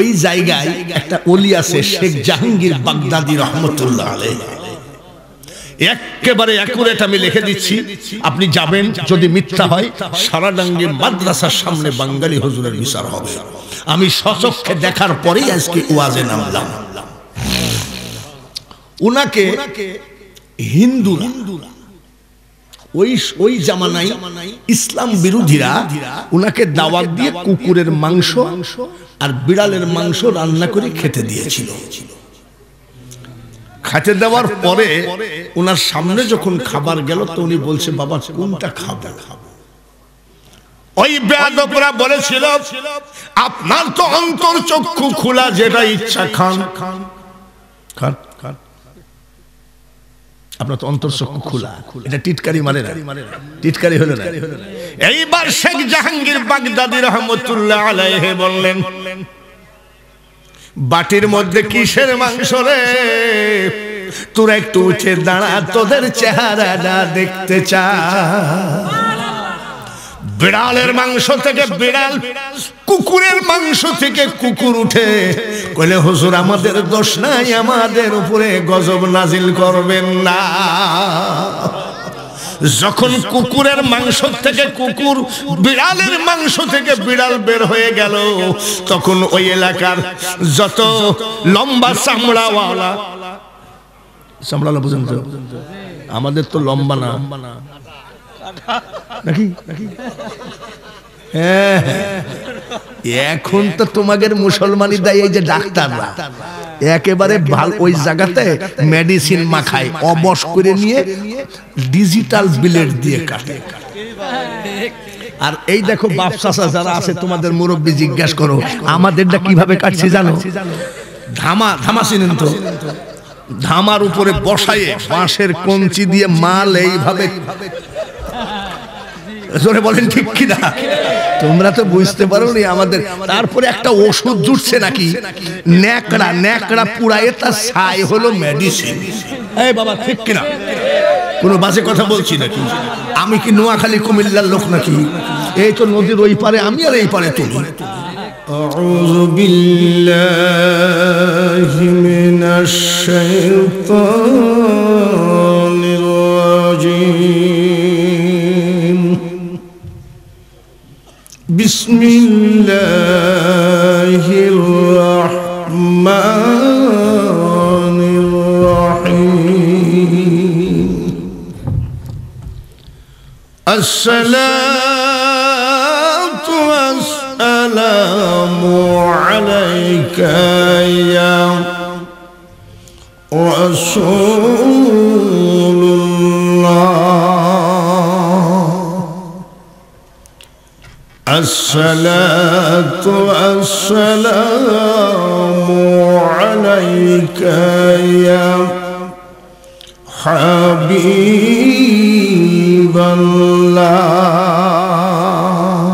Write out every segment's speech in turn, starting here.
ওই জায়গায় একটা অলি আছে শেখ জাহাঙ্গীর বাগদাদি রহমতুল্লাহ আলহ একেবারে একুরেট আমি লিখে দিচ্ছি আপনি যাবেন যদি মিথ্যা হয় সারা সারাডাঙ্গি মাদ্রাসার সামনে বাঙালি হজুরের বিচার হবে আমি সচক্ষে দেখার পরেই আজকে ওয়াজে নামলাম উনাকে হিন্দু ওই ওই জামানায় ইসলাম বিরোধীরা উনাকে দাওয়াত দিয়ে কুকুরের মাংস আর বিড়ালের মাংস রান্না করে খেতে দিয়েছিল খেতে দেওয়ার পরে ওনার সামনে যখন খাবার গেল তো উনি বলছে বাবা কোনটা খাবে খাবো ওই বেদকরা বলেছিল আপনার তো অন্তর চক্ষু খোলা যেটা ইচ্ছা খান খান খান আপনার তো অন্তরচক্ষু খোলা এটা টিটকারি মানে না টিটকারি হলো না এইবার শেখ জাহাঙ্গীর বাগদাদি রহমতুল্লাহ আলাইহে বললেন বাটির মধ্যে কিসের মাংস রে তোরা একটু উঠে দাঁড়া তোদের চেহারাটা দেখতে চা বিড়ালের মাংস থেকে বিড়াল কুকুরের মাংস থেকে কুকুর উঠে কইলে হুজুর আমাদের দোষ নাই আমাদের উপরে গজব নাজিল করবেন না যখন কুকুরের মাংস থেকে কুকুর বিড়ালের মাংস থেকে বিড়াল বের হয়ে গেল তখন ওই এলাকার যত লম্বা চামড়াওয়ালা চামড়াওয়ালা বুঝেন তো আমাদের তো লম্বা না হ্যাঁ, হ্যাঁ এখন তো তোমাদের মুসলমানি দায় এই যে ডাক্তাররা একেবারে ভালো ওই জায়গাতে মেডিসিন মাখায় অবশ করে নিয়ে ডিজিটাল বিলেট দিয়ে কাটে আর এই দেখো বাপ চাষা যারা আছে তোমাদের মুরব্বী জিজ্ঞাসা করো আমাদেরটা কিভাবে কাটছে জানো ধামা ধামা চিনেন তো ধামার উপরে বসায়ে বাঁশের কঞ্চি দিয়ে মাল এইভাবে জোরে বলেন ঠিক কিনা তোমরা তো বুঝতে পারো নি আমাদের তারপরে একটা ওষুধ জুটছে নাকি ন্যাকড়া ন্যাকড়া পুড়ায় তার ছাই হলো মেডিসিন এই বাবা ঠিক কিনা কোনো বাজে কথা বলছি নাকি আমি কি নোয়াখালী কুমিল্লার লোক নাকি এই তো নদীর ওই পারে আমি আর এই পারে তুমি أعوذ بالله من الشيطان الرجيم بسم الله الرحمن الرحيم السلام والسلام عليك يا رسول الصلاة والسلام عليك يا حبيب الله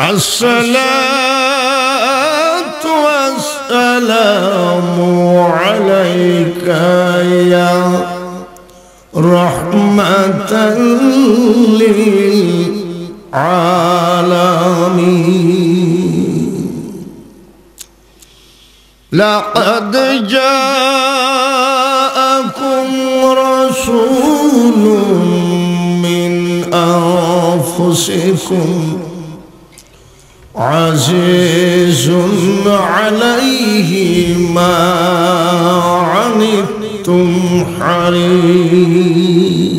الصلاة والسلام عليك يا رحمة للعالمين العالمين لقد جاءكم رسول من أنفسكم عزيز عليه ما عنتم حريص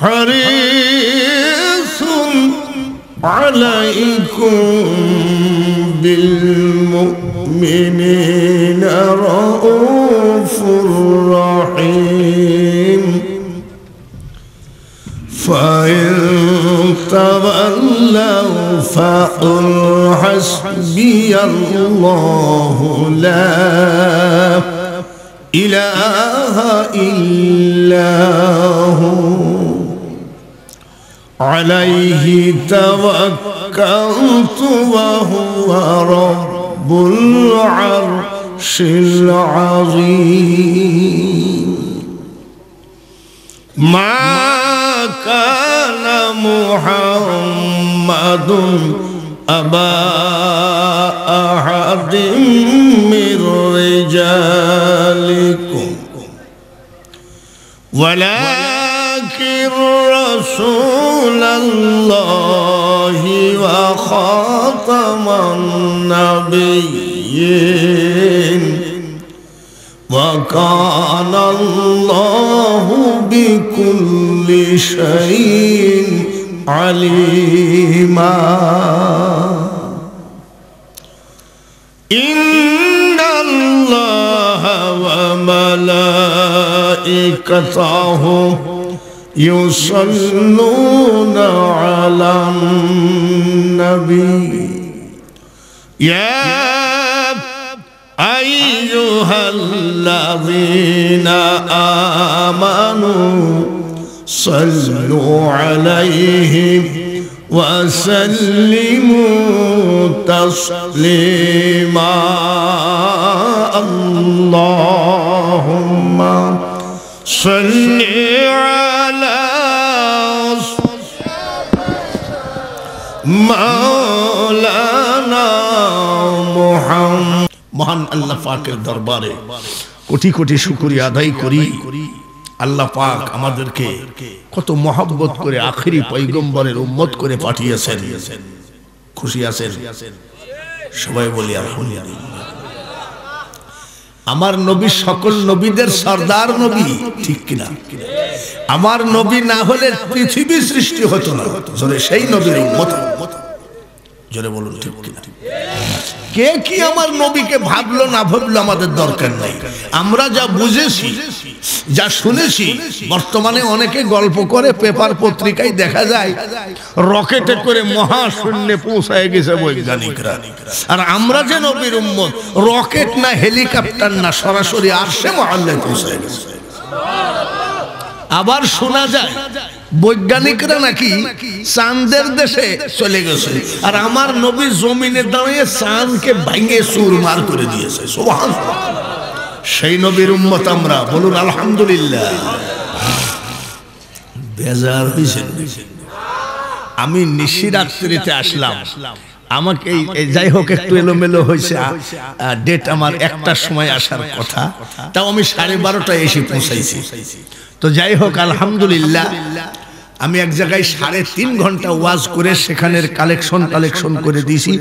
حريص عليكم بالمؤمنين رؤوف رحيم فإن تولوا فقل حسبي الله لا إله إلا هو عليه توكلت وهو رب العرش العظيم ما كان محمد أبا أحد من رجالكم ولا رسول الله وخاتم النبيين وكان الله بكل شيء عليما إن الله وملائكته يصلون على النبي يا أيها الذين آمنوا صلوا عليه وسلموا تسليما اللهم صل على মহান আল্লাহ পাকের দরবারে কোটি কোটি শুকুরি আদায় করি আল্লাহ পাক আমাদেরকে কত মহাব্বত করে আখেরি পৈগম্বরের উম্মত করে পাঠিয়েছেন খুশি আছেন সবাই বলি আর আমার নবী সকল নবীদের সর্দার নবী ঠিক কিনা আমার নবী না হলে পৃথিবী সৃষ্টি হতো না জোরে সেই নবীর মত জোরে বলুন ঠিক কিনা কে কি আমার নবীকে ভাবলো না ভাবলো আমাদের দরকার নাই আমরা যা বুঝেছি যা শুনেছি বর্তমানে অনেকে গল্প করে পেপার পত্রিকায় দেখা যায় রকেটে করে মহাশূন্যে পৌঁছায় গেছে বৈজ্ঞানিকরা আর আমরা যে নবীর উম্মত রকেট না হেলিকপ্টার না সরাসরি আরশে মহল্লায় পৌঁছায় গেছে আবার শোনা যায় বৈজ্ঞানিকরা নাকি চাঁদের দেশে চলে গেছে আর আমার নবী জমিনে দাঁড়িয়ে চাঁদকে ভাঙে সুর মার করে দিয়েছে সেই নবীর উম্মত আমরা বলুন আলহামদুলিল্লাহ বেজার হয়েছেন আমি নিশি রাত্রিতে আসলাম আমাকে যাই হোক একটু এলোমেলো হয়েছে ডেট আমার একটার সময় আসার কথা তাও আমি সাড়ে বারোটায় এসে পৌঁছাইছি তো যাই হোক আলহামদুলিল্লাহ আমি এক জায়গায় সাড়ে তিন ঘন্টা ওয়াজ করে সেখানের কালেকশন কালেকশন করে দিয়েছি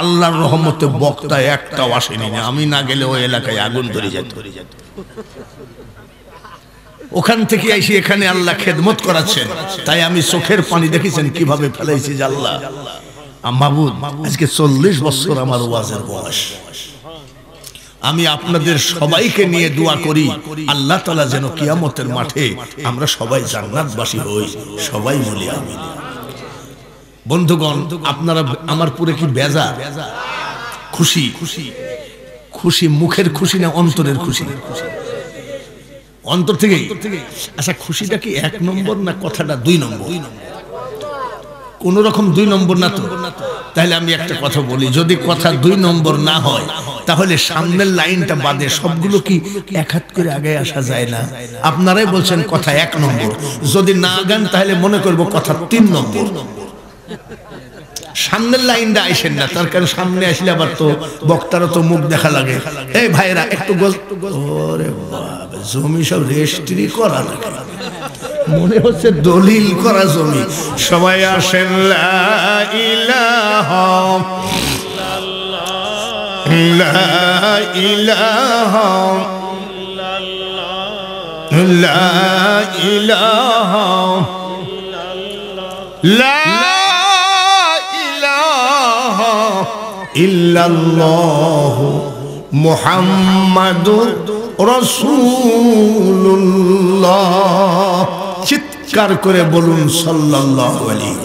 আল্লাহর রহমতে বক্তা একটাও আসেনি না আমি না গেলে ওই এলাকায় আগুন ধরে যেত ওখান থেকে আইসি এখানে আল্লাহ খেদমত করাচ্ছেন তাই আমি চোখের পানি দেখেছেন কিভাবে ফেলাইছি যে আল্লাহ মাবুদ আজকে চল্লিশ বছর আমার ওয়াজের বয়স আমি আপনাদের সবাইকে নিয়ে দোয়া করি আল্লাহ তালা যেন কিয়ামতের মাঠে আমরা সবাই জান্নাতবাসী হই সবাই বলি আমি বন্ধুগণ আপনারা আমার পুরে কি বেজা খুশি খুশি খুশি মুখের খুশি না অন্তরের খুশি অন্তর থেকে আচ্ছা খুশিটা কি এক নম্বর না কথাটা দুই নম্বর কোনোরকম রকম দুই নম্বর না তো তাহলে আমি একটা কথা বলি যদি কথা দুই নম্বর না হয় তাহলে সামনের লাইনটা বাদে সবগুলো কি এক হাত করে আগে আসা যায় না আপনারাই বলছেন কথা এক নম্বর যদি না গান তাহলে মনে করব কথা তিন নম্বর সামনের লাইনটা আইসেন না তার কারণ সামনে আসলে আবার তো বক্তারা তো মুখ দেখা লাগে এই ভাইরা একটু জমি সব রেজিস্ট্রি করা লাগে মনে হচ্ছে দলিল করা জমি সবাই আসেন ইল্লাল্লাহ মুহাম্মাদুর রাসূলুল্লাহ চিৎকার করে বলুন সাল্লাল্লাহু আলাইহি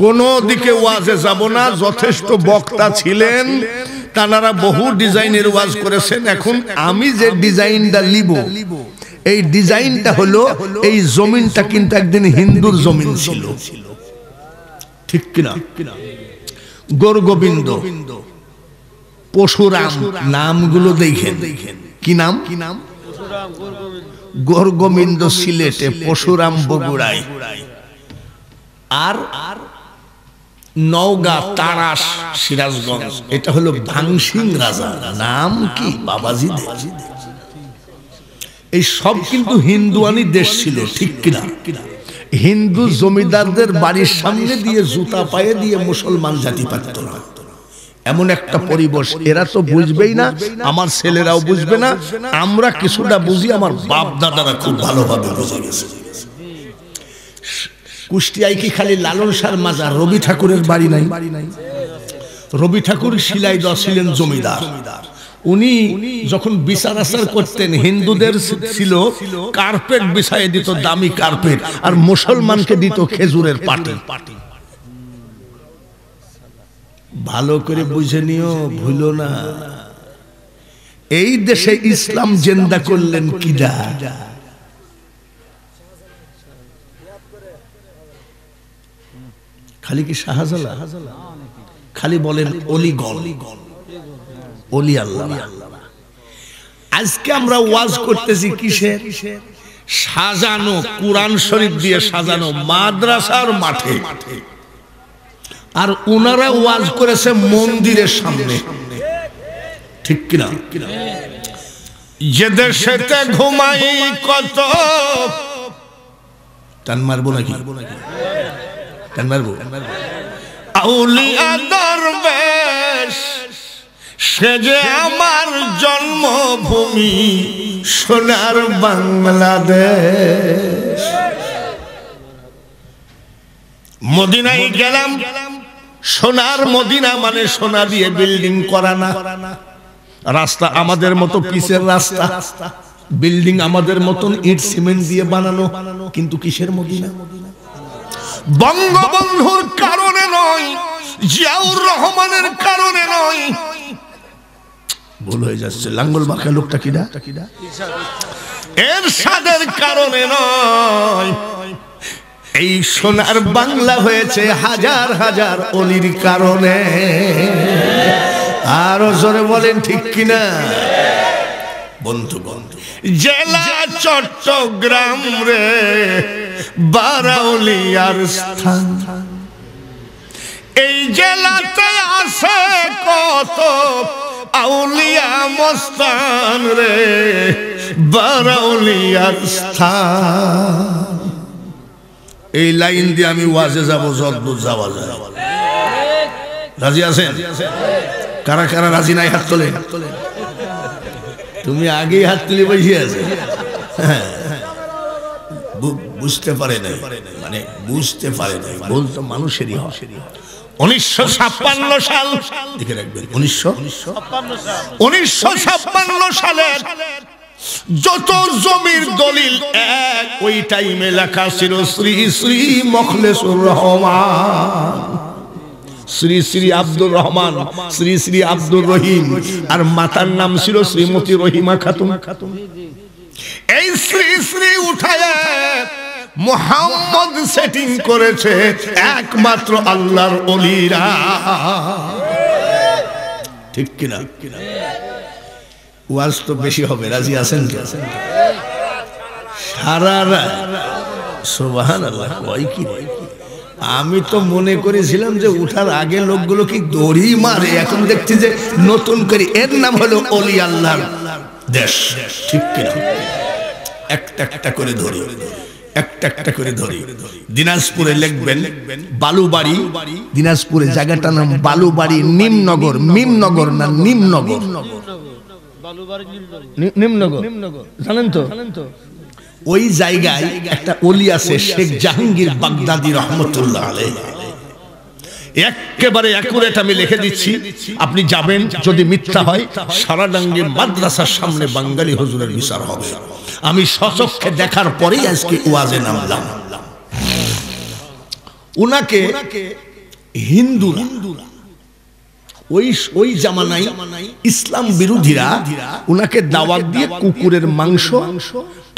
কোনো দিকে ওয়াজে যাব না যথেষ্ট বক্তা ছিলেন তানারা বহু ডিজাইনের ওয়াজ করেছেন এখন আমি যে ডিজাইনটা লিব এই ডিজাইনটা হলো এই জমিনটা কিন্তু একদিন হিন্দুর জমিন ছিল ঠিক কিনা গোর গোবিন্দ পশুরাম নামগুলো দেখেন কি নাম কি নাম গোবিন্দ সিলেটে পশুরাম বগুড়ায় আর নওগাঁ তারাস সিরাজগঞ্জ এটা হলো ভাংসিং রাজা নাম কি বাবাজি এই সব কিন্তু হিন্দুয়ানি দেশ ছিল ঠিক কিনা হিন্দু জমিদারদের বাড়ির সামনে দিয়ে জুতা পায়ে দিয়ে মুসলমান জাতি পারত না এমন একটা পরিবেশ এরা তো বুঝবেই না আমার ছেলেরাও বুঝবে না আমরা কিছুটা বুঝি আমার বাপ দাদারা খুব ভালোভাবে বুঝে গেছে কুষ্টিয়ায় কি খালি লালন সার মাজার রবি ঠাকুরের বাড়ি নাই রবি ঠাকুর শিলাই ছিলেন জমিদার উনি যখন বিচার আচার করতেন হিন্দুদের ছিল কার্পেট বিছাই দিত দামি কার্পেট আর মুসলমানকে দিত খেজুরের পাটি পাটি ভালো করে বুঝে নিও ভুলো না এই দেশে ইসলাম জেন্দা করলেন কিডা খালি কি শাহজালা খালি বলেন অলি গল অলি আল্লাহ আজকে আমরা ওয়াজ করতেছি কিসের সাজানো কোরআন শরীফ দিয়ে সাজানো মাদ্রাসার মাঠে মাঠে আর ওনারা ওয়াজ করেছে মন্দিরের সামনে ঠিক কিনা যে দেশেতে ঘুমাই কত টান মারবো নাকি টান মারবো সে যে আমার জন্মভূমি সোনার বাংলাদেশ মদিনাই গেলাম গেলাম সোনার মদিনা মানে, মানে সোনা দিয়ে বিল্ডিং করা না রাস্তা আমাদের মতো পিসের রাস্তা বিল্ডিং আমাদের মতন ইট সিমেন্ট দিয়ে বানানো কিন্তু কিসের মদিনা বঙ্গবন্ধুর কারণে নয় জিয়াউর রহমানের কারণে নয় ভুল হয়ে যাচ্ছে লাঙ্গল বাঁকা লোকটা কিডা এর সাদের কারণে নয় এই সোনার বাংলা হয়েছে হাজার হাজার অলির কারণে আরো জোরে বলেন ঠিক কিনা বন্ধু বন্ধু জেলা চট্টগ্রাম রে বারাউলি আর স্থান এই জেলাতে আছে কত আউলিয়া মস্তান রে বারাউলিয়ার স্থান এই লাইন দিয়ে আমি ওয়াজে যাবো যদ্দূর যাওয়া যায় রাজি আছেন কারা কারা রাজি নাই হাত তোলে তুমি আগেই হাত তুলে বসে আছে হ্যাঁ। বুঝতে পারে নাই মানে বুঝতে পারে নাই ভুল তো মানুষেরই হয় উনিশশো ছাপ্পান্ন সাল দেখে রাখবেন উনিশশো উনিশশো ছাপ্পান্ন সালের যত জমির দলিল এক ওই টাইমে লেখা ছিল শ্রী শ্রী মখলেসুর রহমান শ্রী শ্রী আব্দুর রহমান শ্রী শ্রী আব্দুর রহিম আর মাতার নাম ছিল শ্রীমতী রহিমা খাতুন এই শ্রী শ্রী উঠায় মোহাম্মদ সেটিং করেছে একমাত্র আল্লাহর অলিরা ঠিক কিনা ঠিক কিনা ওয়াজ তো বেশি হবে রাজি আছেন আছেন সারা সোবাহান আল্লাহ কয় কি আমি তো মনে করেছিলাম যে উঠার আগে লোকগুলো কি দড়ি মারে এখন দেখছি যে নতুন করে এর নাম হলো অলি আল্লাহর দেশ ঠিক কিনা একটা একটা করে ধরি একটা একটা করে ধরি দিনাজপুরে লিখবেন বালুবাড়ি দিনাজপুরে জায়গাটার নাম বালুবাড়ি নিমনগর মিমনগর না নিমনগর জানেন তো ওই জায়গায় একটা অলি আছে শেখ জাহাঙ্গীর বাগদাদি রহমতুল্লাহ একেবারে আমি লিখে দিচ্ছি আপনি যাবেন যদি মিথ্যা হয় ডাঙ্গে মাদ্রাসার সামনে বাঙালি হজুরের বিচার হবে আমি সচক্ষে দেখার পরেই আজকে ওয়াজে নামলাম উনাকে হিন্দুরা ওই ওই জামানায় ইসলাম বিরোধীরা ওনাকে দাওয়াত দিয়ে কুকুরের মাংস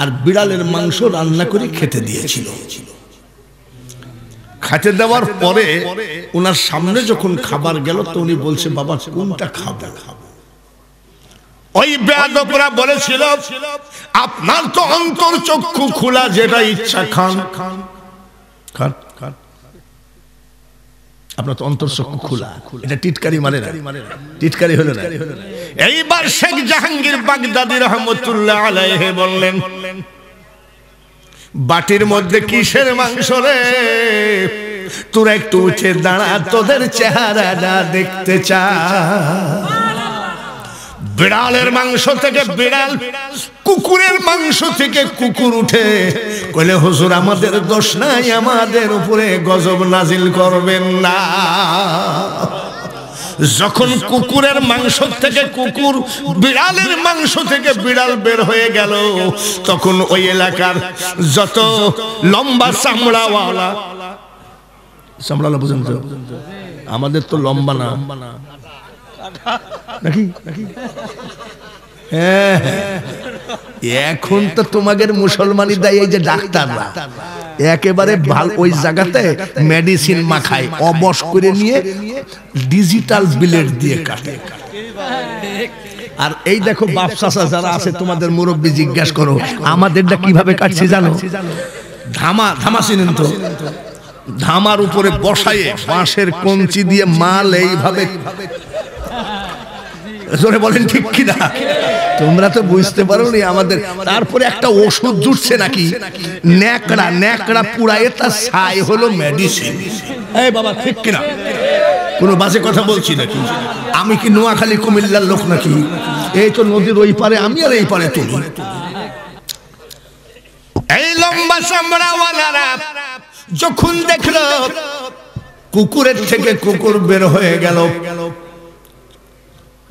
আর বিড়ালের মাংস রান্না করে খেতে দিয়েছিল খেতে দেওয়ার পরে ওনার সামনে যখন খাবার গেল তো উনি বলছে বাবা কোনটা খাবে খাবো ওই বেদপরা বলেছিল আপনার তো অন্তর চক্ষু খোলা যেটা ইচ্ছা খান খান খান আপনার তো অন্তর চক্ষু খোলা এটা টিটকারি মানে, মানে না টিটকারি হলো না এইবার শেখ জাহাঙ্গীর বাগদাদি রহমতুল্লাহ আলাইহে বললেন বাটির মধ্যে কিসের মাংস রে তোরা একটু উঠে দাঁড়া তোদের চেহারা না দেখতে চা বিড়ালের মাংস থেকে বিড়াল কুকুরের মাংস থেকে কুকুর উঠে কইলে হুজুর আমাদের দোষ নাই আমাদের উপরে গজব নাজিল করবেন না যখন কুকুরের মাংস থেকে কুকুর বিড়ালের মাংস থেকে বিড়াল বের হয়ে গেল তখন ওই এলাকার যত লম্বা চামড়াওয়ালা চামড়াওয়ালা পর্যন্ত তো আমাদের তো লম্বা না নাকি নাকি হ্যাঁ এখন তো তোমাদের মুসলমানি দেয় এই যে ডাক্তাররা একেবারে ওই জায়গাতে মেডিসিন মাখায় অবশ করে নিয়ে ডিজিটাল বিলেট দিয়ে কাটে আর এই দেখো বাপসাসা যারা আছে তোমাদের মুরব্বী জিজ্ঞেস করো আমাদেরটা কিভাবে কাটছে জানো ধামা ধামা চিনেন তো ধামার উপরে বসায়ে বাঁশের কঞ্চি দিয়ে মাল এইভাবে জোরে বলেন ঠিক কিনা তোমরা তো বুঝতে পারো নি আমাদের তারপরে একটা ওষুধ জুটছে নাকি ন্যাকড়া ন্যাকড়া পুড়ায় তার ছাই হলো মেডিসিন এই বাবা ঠিক কিনা কোনো বাজে কথা বলছি নাকি আমি কি নোয়াখালী কুমিল্লার লোক নাকি এই তো নদীর ওই পারে আমি আর এই পারে তুমি এই লম্বা সামরাওয়ালারা যখন দেখলো কুকুরের থেকে কুকুর বের হয়ে গেল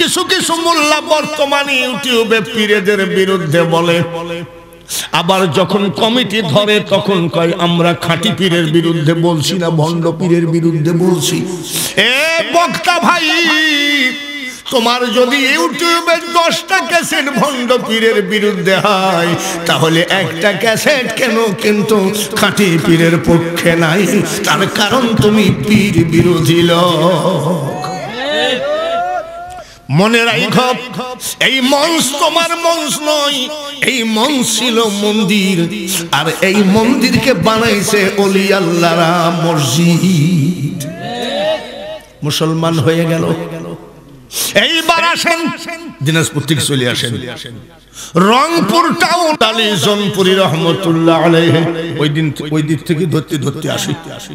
কিছু কিছু মোল্লা বর্তমানে ইউটিউবে পীরেদের বিরুদ্ধে বলে আবার যখন কমিটি ধরে তখন কয় আমরা খাঁটি পীরের বিরুদ্ধে বলছি না ভণ্ড পীরের বিরুদ্ধে বলছি এ বক্তা ভাই তোমার যদি ইউটিউবে দশটা ক্যাসেট ভণ্ড পীরের বিরুদ্ধে হয় তাহলে একটা ক্যাসেট কেন কিন্তু খাঁটি পীরের পক্ষে নাই তার কারণ তুমি পীর বিরোধী লোক মনে রাখ এই মঞ্চ তোমার মঞ্চ নয় এই মঞ্চ ছিল মন্দির আর এই মন্দিরকে বানাইছে অলি আল্লাহরা মসজিদ মুসলমান হয়ে গেল এইবার আসেন দিনাজপুর থেকে চলে আসেন রংপুর টাউন আলী জনপুরি রহমতুল্লাহ আলাইহি ওই দিন ওই দিক থেকে ধরতে ধরতে আসি আসি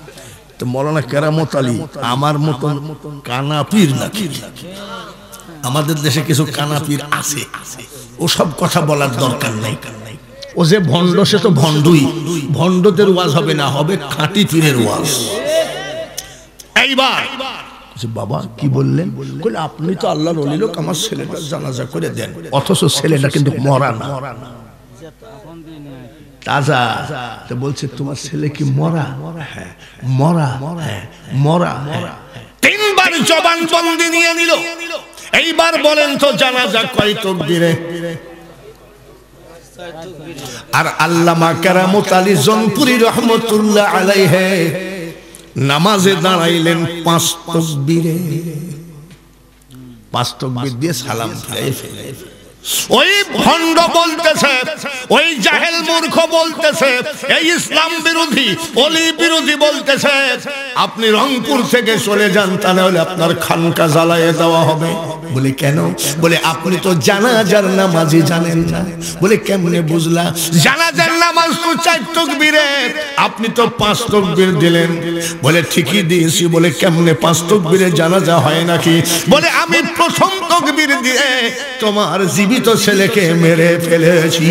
তো মৌলানা কেরামত আলী আমার মতন কানাপির নাকি আমাদের দেশে কিছু কানাপির আছে ওসব কথা বলার দরকার নাই ও যে ভণ্ড সে তো ভণ্ডই ভণ্ডদের ওয়াজ হবে না হবে খাঁটি পীরের ওয়াজ এইবার বাবা কি বললেন বলে আপনি তো আল্লাহর অলি লোক আমার ছেলেটা জানাজা করে দেন অথচ ছেলেটা কিন্তু মরা না তাজা তো বলছে তোমার ছেলে কি মরা হ্যাঁ, মরা হ্যাঁ মরা মরা হ্যাঁ। তিনবার জবান বন্দি নিয়ে নিল এইবার বলেন তো জানা যা কয় দিনে আর আল্লামা কেরামত আলী জনপুরি রহমতুল্লাহ আলাইহে নামাজে দাঁড়াইলেন পাঁচ তকবিরে পাঁচ তকবির দিয়ে সালাম ফেলে ফেলে ওই ভণ্ড বলতেছে ওই জাহেল মূর্খ বলতেছে এই ইসলাম বিরোধী অলি বিরোধী বলতেছে আপনি রংপুর থেকে চলে যান তাহলে আপনার খানকা জ্বালায় দেওয়া হবে বলে কেন বলে আপনি তো জানাজার নামাজি জানেন না বলে কেমনে বুঝলা জানাজার নামাজ তো চার তকবীরে আপনি তো পাঁচ তকবীর দিলেন বলে ঠিকই দিয়েছি বলে কেমনে পাঁচ তকবীরে জানাজা হয় নাকি বলে আমি প্রথম তকবীর দিয়ে তোমার জীবন জীবিত ছেলেকে মেরে ফেলেছি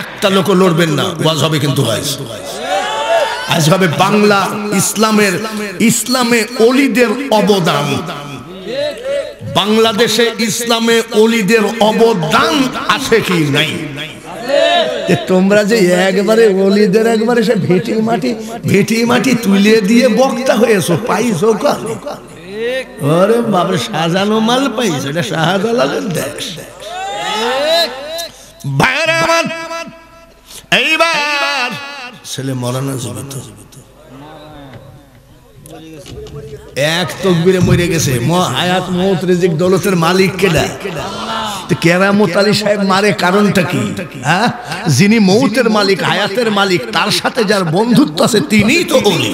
একটা লোক লড়বেন না ওয়াজ হবে কিন্তু আজ হবে বাংলা ইসলামের ইসলামে অলিদের অবদান বাংলাদেশে ইসলামে অলিদের অবদান আছে কি নাই তোমরা যে একবারে অলিদের একবারে সে ভেটি মাটি ভেটি মাটি তুলে দিয়ে বক্তা হয়েছো পাইছো কাল ওরে সাজানো মাল পাইছে এটা দেশ এইবার ছেলে এক তকবিরে মরে গেছে মহায়াত হায়াত মৌত রেজিক দলতের মালিক কেডা তো কেরামত আলী সাহেব মারে কারণটা কি হ্যাঁ যিনি মৌতের মালিক আয়াতের মালিক তার সাথে যার বন্ধুত্ব আছে তিনি তো অলি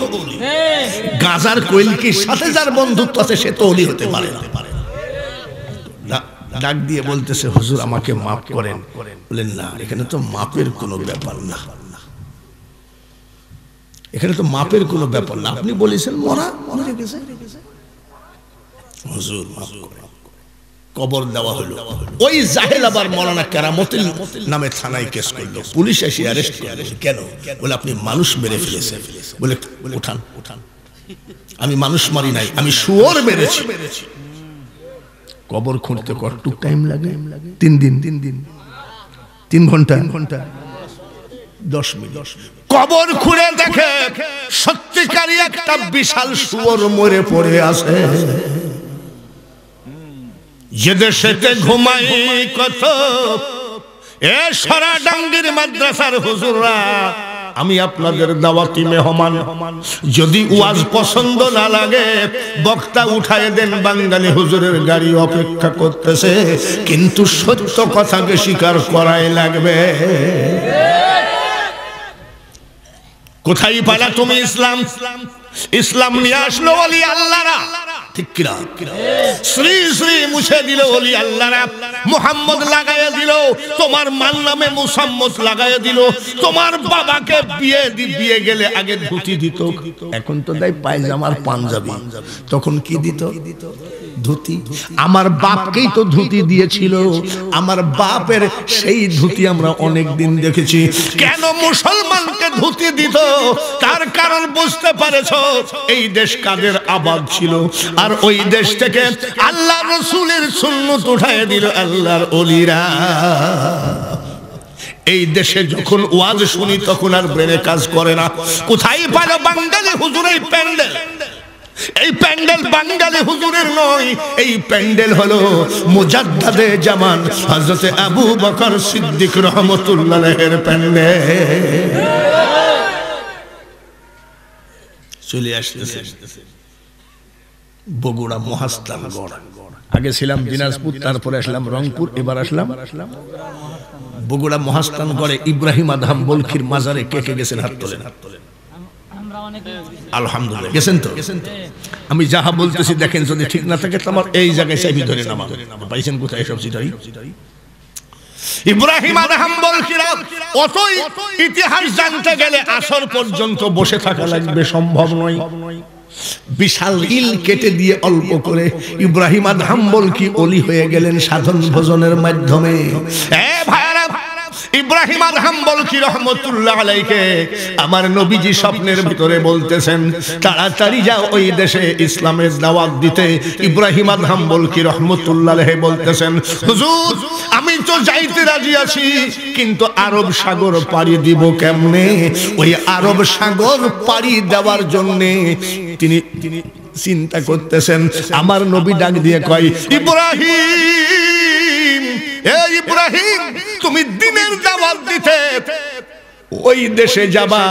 গাজার কৈলকির সাথে যার বন্ধুত্ব আছে সে তো অলি হতে পারে না ডাক দিয়ে বলতেছে হুজুর আমাকে মাপ করেন বলেন না এখানে তো মাপের কোনো ব্যাপার না এখানে তো মাপের কোনো ব্যাপার না আপনি বলেছেন মরা মরা গেছে হুজুর মাফ করেন কবর দেওয়া হলো ওই জাহেল আবার মরানা কেরামতের নামে থানায় কেস করলো পুলিশ এসে অ্যারেস্ট কেন বলে আপনি মানুষ মেরে ফেলেছে বলে উঠান উঠান আমি মানুষ মারি নাই আমি শুয়োর মেরেছি কবর খুঁড়তে কতটুক টাইম লাগে তিন দিন তিন দিন তিন ঘন্টা ঘন্টা দশ মিনিট কবর খুঁড়ে দেখে সত্যিকারী একটা বিশাল শুয়োর মরে পড়ে আছে এদেশেতে ঘুমাই কত এ সারা ডাঙ্গির মাদ্রাসার হুজুররা আমি আপনাদের দাওয়াতি মেহমান যদি ওয়াজ পছন্দ না লাগে বক্তা উঠায় দেন বাঙালি হুজুরের গাড়ি অপেক্ষা করতেছে কিন্তু সত্য কথাকে স্বীকার করাই লাগবে কোথায় পালা তুমি ইসলাম ইসলাম নিয়ে আসলো আল্লাহরা ঠিক শ্রী শ্রী মুছে দিল অলি আল্লাহরা মোহাম্মদ লাগাইয়া দিল তোমার মান নামে মুসাম্মদ লাগাইয়া দিল তোমার বাবাকে বিয়ে দি বিয়ে গেলে আগে ধুতি দিত এখন তো দেয় পায়জামার পাঞ্জাবি তখন কি দিত দিত ধুতি আমার বাপকেই তো ধুতি দিয়েছিল আমার বাপের সেই ধুতি আমরা অনেক দিন দেখেছি কেন মুসলমানকে ধুতি দিত তার কারণ বুঝতে পারেছ এই দেশ কাদের আবাদ ছিল আর ওই দেশ থেকে আল্লাহ রসুলের সুন্নত উঠায় দিল আল্লাহর অলিরা এই দেশে যখন ওয়াজ শুনি তখন আর ব্রেনে কাজ করে না কোথায় পারো বাঙ্গালি হুজুরের প্যান্ডেল এই প্যান্ডেল বাঙ্গালি হুজুরের নয় এই প্যান্ডেল হলো মুজাদ্দাদে জামান হজরতে আবু বকর সিদ্দিক রহমতুল্লাহের প্যান্ডেল চলে আসতেছে বগুড়া মহাস্থান আগে ছিলাম দিনাজপুর তারপরে আসলাম রংপুর এবার আসলাম বগুড়া মহাস্থান গড়ে ইব্রাহিম আধাম বলখির মাজারে কে কে গেছেন হাত তোলেন হাত তোলেন আলহামদুলিল্লাহ গেছেন তো আমি যাহা বলতেছি দেখেন যদি ঠিক না থাকে তোমার এই জায়গায় ধরে পাইছেন কোথায় ইব্রাহিম অতই ইতিহাস জানতে গেলে আসর পর্যন্ত বসে থাকা লাগবে সম্ভব নয় বিশাল ইল কেটে দিয়ে অল্প করে ইব্রাহিম কি অলি হয়ে গেলেন সাধন ভোজনের মাধ্যমে ভাই ইব্রাহিম আদহাম বলছি রহমতুল্লাহ আলাইকে আমার নবীজি স্বপ্নের ভিতরে বলতেছেন তাড়াতাড়ি যাও ওই দেশে ইসলামের দাওয়াত দিতে ইব্রাহিম আদহাম বলকি রহমতুল্লাহ বলতেছেন হুজুর আমি তো যাইতে রাজি আছি কিন্তু আরব সাগর পাড়ি দিব কেমনে ওই আরব সাগর পাড়ি দেওয়ার জন্যে তিনি তিনি চিন্তা করতেছেন আমার নবী ডাক দিয়ে কয় ইব্রাহিম এ ইব্রাহিম তুমি দিনের দাওয়াত দিতে ওই দেশে যাবা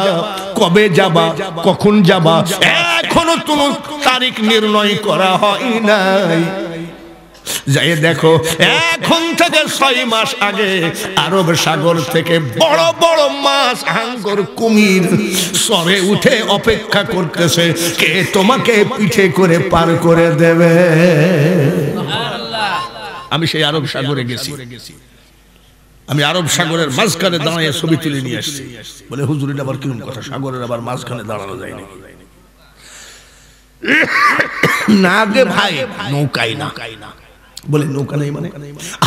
কবে যাবা কখন যাবা এখনো তোমার তারিখ নির্ণয় করা হয় নাই যাই দেখো এখন থেকে ছয় মাস আগে আরব সাগর থেকে বড় বড় মাছ আঙ্গর কুমির সরে উঠে অপেক্ষা করতেছে কে তোমাকে পিঠে করে পার করে দেবে আমি সেই আরব সাগরে গেছি আমি আরব সাগরের মাঝখানে দাঁড়িয়ে ছবি তুলে নিয়ে আসছি বলে হুজুরের আবার কিরম কথা সাগরের আবার মাঝখানে দাঁড়ানো যায় না না গে ভাই কাই না বলে নৌকা নেই মানে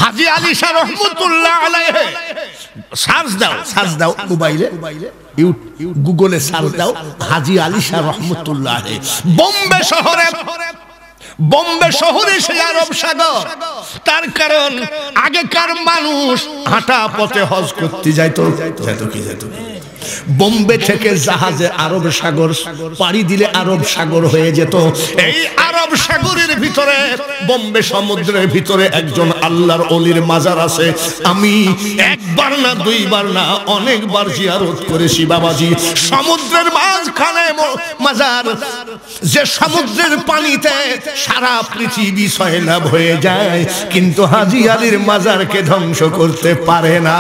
হাজি আলী শাহ রহমতুল্লাহ আলাইহি সার্চ দাও সার্চ দাও মোবাইলে গুগলে সার্চ দাও হাজি আলী শাহ রহমতুল্লাহ আলাইহি বোম্বে শহরে বোম্বে শহরে সে আরব সাগর তার কারণ আগেকার মানুষ হাঁটা পথে হজ করতে যাইতো যাইতো কি যাইতো কি বোম্বে থেকে জাহাজে আরব সাগর পাড়ি দিলে আরব সাগর হয়ে যেত এই আরব সাগরের ভিতরে বোম্বে সমুদ্রের ভিতরে একজন আল্লাহর অলির মাজার আছে আমি একবার না দুইবার না অনেকবার জিয়ারত করেছি বাবাজি সমুদ্রের মাঝখানে মাজার যে সমুদ্রের পানিতে সারা পৃথিবী সয়লাব হয়ে যায় কিন্তু হাজি আলীর মাজারকে ধ্বংস করতে পারে না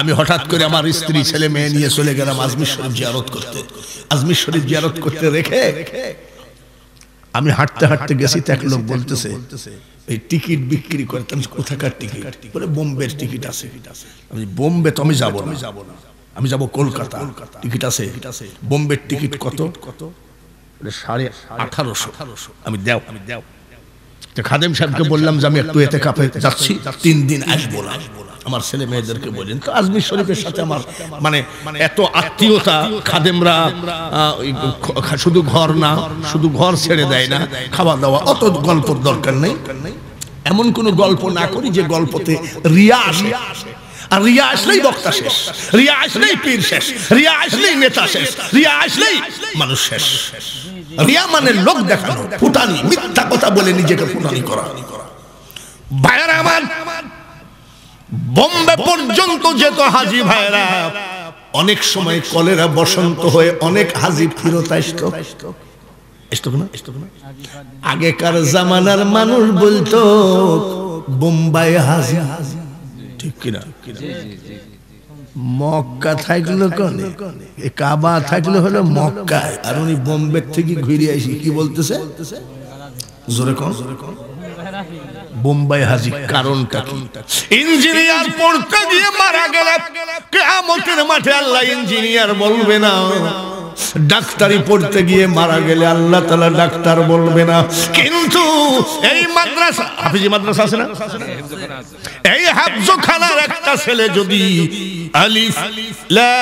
আমি হঠাৎ করে আমার স্ত্রী ছেলে মেয়ে নিয়ে চলে গেলাম আজমির শরীফ জিয়ারত করতে আজমির শরীফ জিয়ারত করতে রেখে আমি হাঁটতে হাঁটতে গেছি তো এক লোক বলতেছে এই টিকিট বিক্রি করতে আমি কোথাকার টিকিট বলে বোম্বের টিকিট আছে আমি বোম্বে তো আমি যাবো না যাবো না আমি যাবো কলকাতা টিকিট আছে বোম্বের টিকিট কত কত সাড়ে আঠারোশো আমি দেও আমি দেও তো খাদেম সাহেবকে বললাম যে আমি একটু এতে কাপে যাচ্ছি তিন দিন আসবো না আসবো আমার ছেলে মেয়েদেরকে বলেন তো আজমির শরীফের সাথে মানে আমার মানে এত আত্মীয়তা খাদেমরা শুধু ঘর না শুধু ঘর ছেড়ে দেয় না খাওয়া দাওয়া অত গল্পর দরকার নেই এমন কোন গল্প না করি যে গল্পতে রিয়া আসে আর রিয়া আসলেই বক্তা শেষ রিয়া আসলেই পীর শেষ রিয়া আসলেই নেতা শেষ রিয়া আসলেই মানুষ শেষ রিয়া মানে, মানে লোক দেখানো ফুটানি মিথ্যা কথা বলে নিজেকে ফুটানি করা বায়ার আমার বোম্বে পর্যন্ত যেত হাজি ভাইরা অনেক সময় কলেরা বসন্ত হয়ে অনেক হাজি ফিরত আসত আগেকার জামানার মানুষ বলতো বোম্বাই হাজি হাজি ঠিক কিনা মক্কা থাকলো কনে কাবা থাকলো হলো মক্কায় আর উনি বোম্বে থেকে ঘুরে আসি কি বলতেছে জোরে কন জোরে কন বোম্বাই হাজি কারণটা কি ইঞ্জিনিয়ার পড়তে গিয়ে মারা গেল কেয়ামতের মাঠে আল্লাহ ইঞ্জিনিয়ার বলবে না ডাক্তারি পড়তে গিয়ে মারা গেলে আল্লাহ তালা ডাক্তার বলবে না কিন্তু এই মাদ্রাসা হাফিজি মাদ্রাসা আছে না এই হাফজোখানার একটা ছেলে যদি আলিফ লা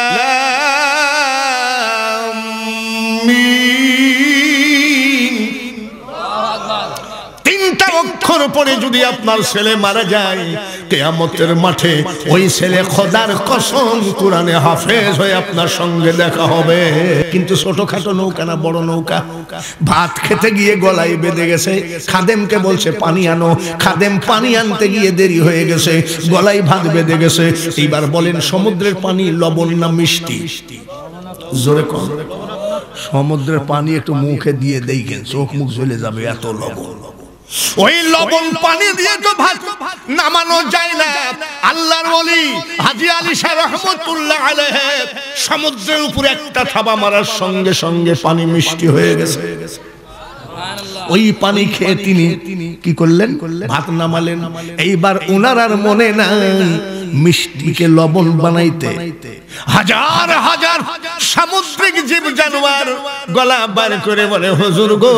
তিনটা অক্ষর পরে যদি আপনার ছেলে মারা যায় কেয়ামতের মাঠে ওই ছেলে খোদার কসম কোরআনে হাফেজ হয়ে আপনার সঙ্গে দেখা হবে কিন্তু ছোটখাটো নৌকা না বড় নৌকা ভাত খেতে গিয়ে গলায় বেঁধে গেছে খাদেমকে বলছে পানি আনো খাদেম পানি আনতে গিয়ে দেরি হয়ে গেছে গলায় ভাত বেঁধে গেছে এইবার বলেন সমুদ্রের পানি লবণ না মিষ্টি জোরে কম সমুদ্রের পানি একটু মুখে দিয়ে দেইখেন চোখ মুখ জ্বলে যাবে এত লবণ ওই লবণ পানি দিয়ে তো ভাত নামানো যায় না আল্লাহর বলি হাজি আলী সাহেব রহমতুল্লাহ আলহে সমুদ্রের উপরে একটা থাবা মারার সঙ্গে সঙ্গে পানি মিষ্টি হয়ে গেছে ওই পানি খেয়ে তিনি কি করলেন ভাত নামালেন এইবার ওনার আর মনে নাই মিষ্টিকে লবণ বানাইতে হাজার হাজার সামুদ্রিক জীব জানোয়ার গলা বার করে বলে হজুর গো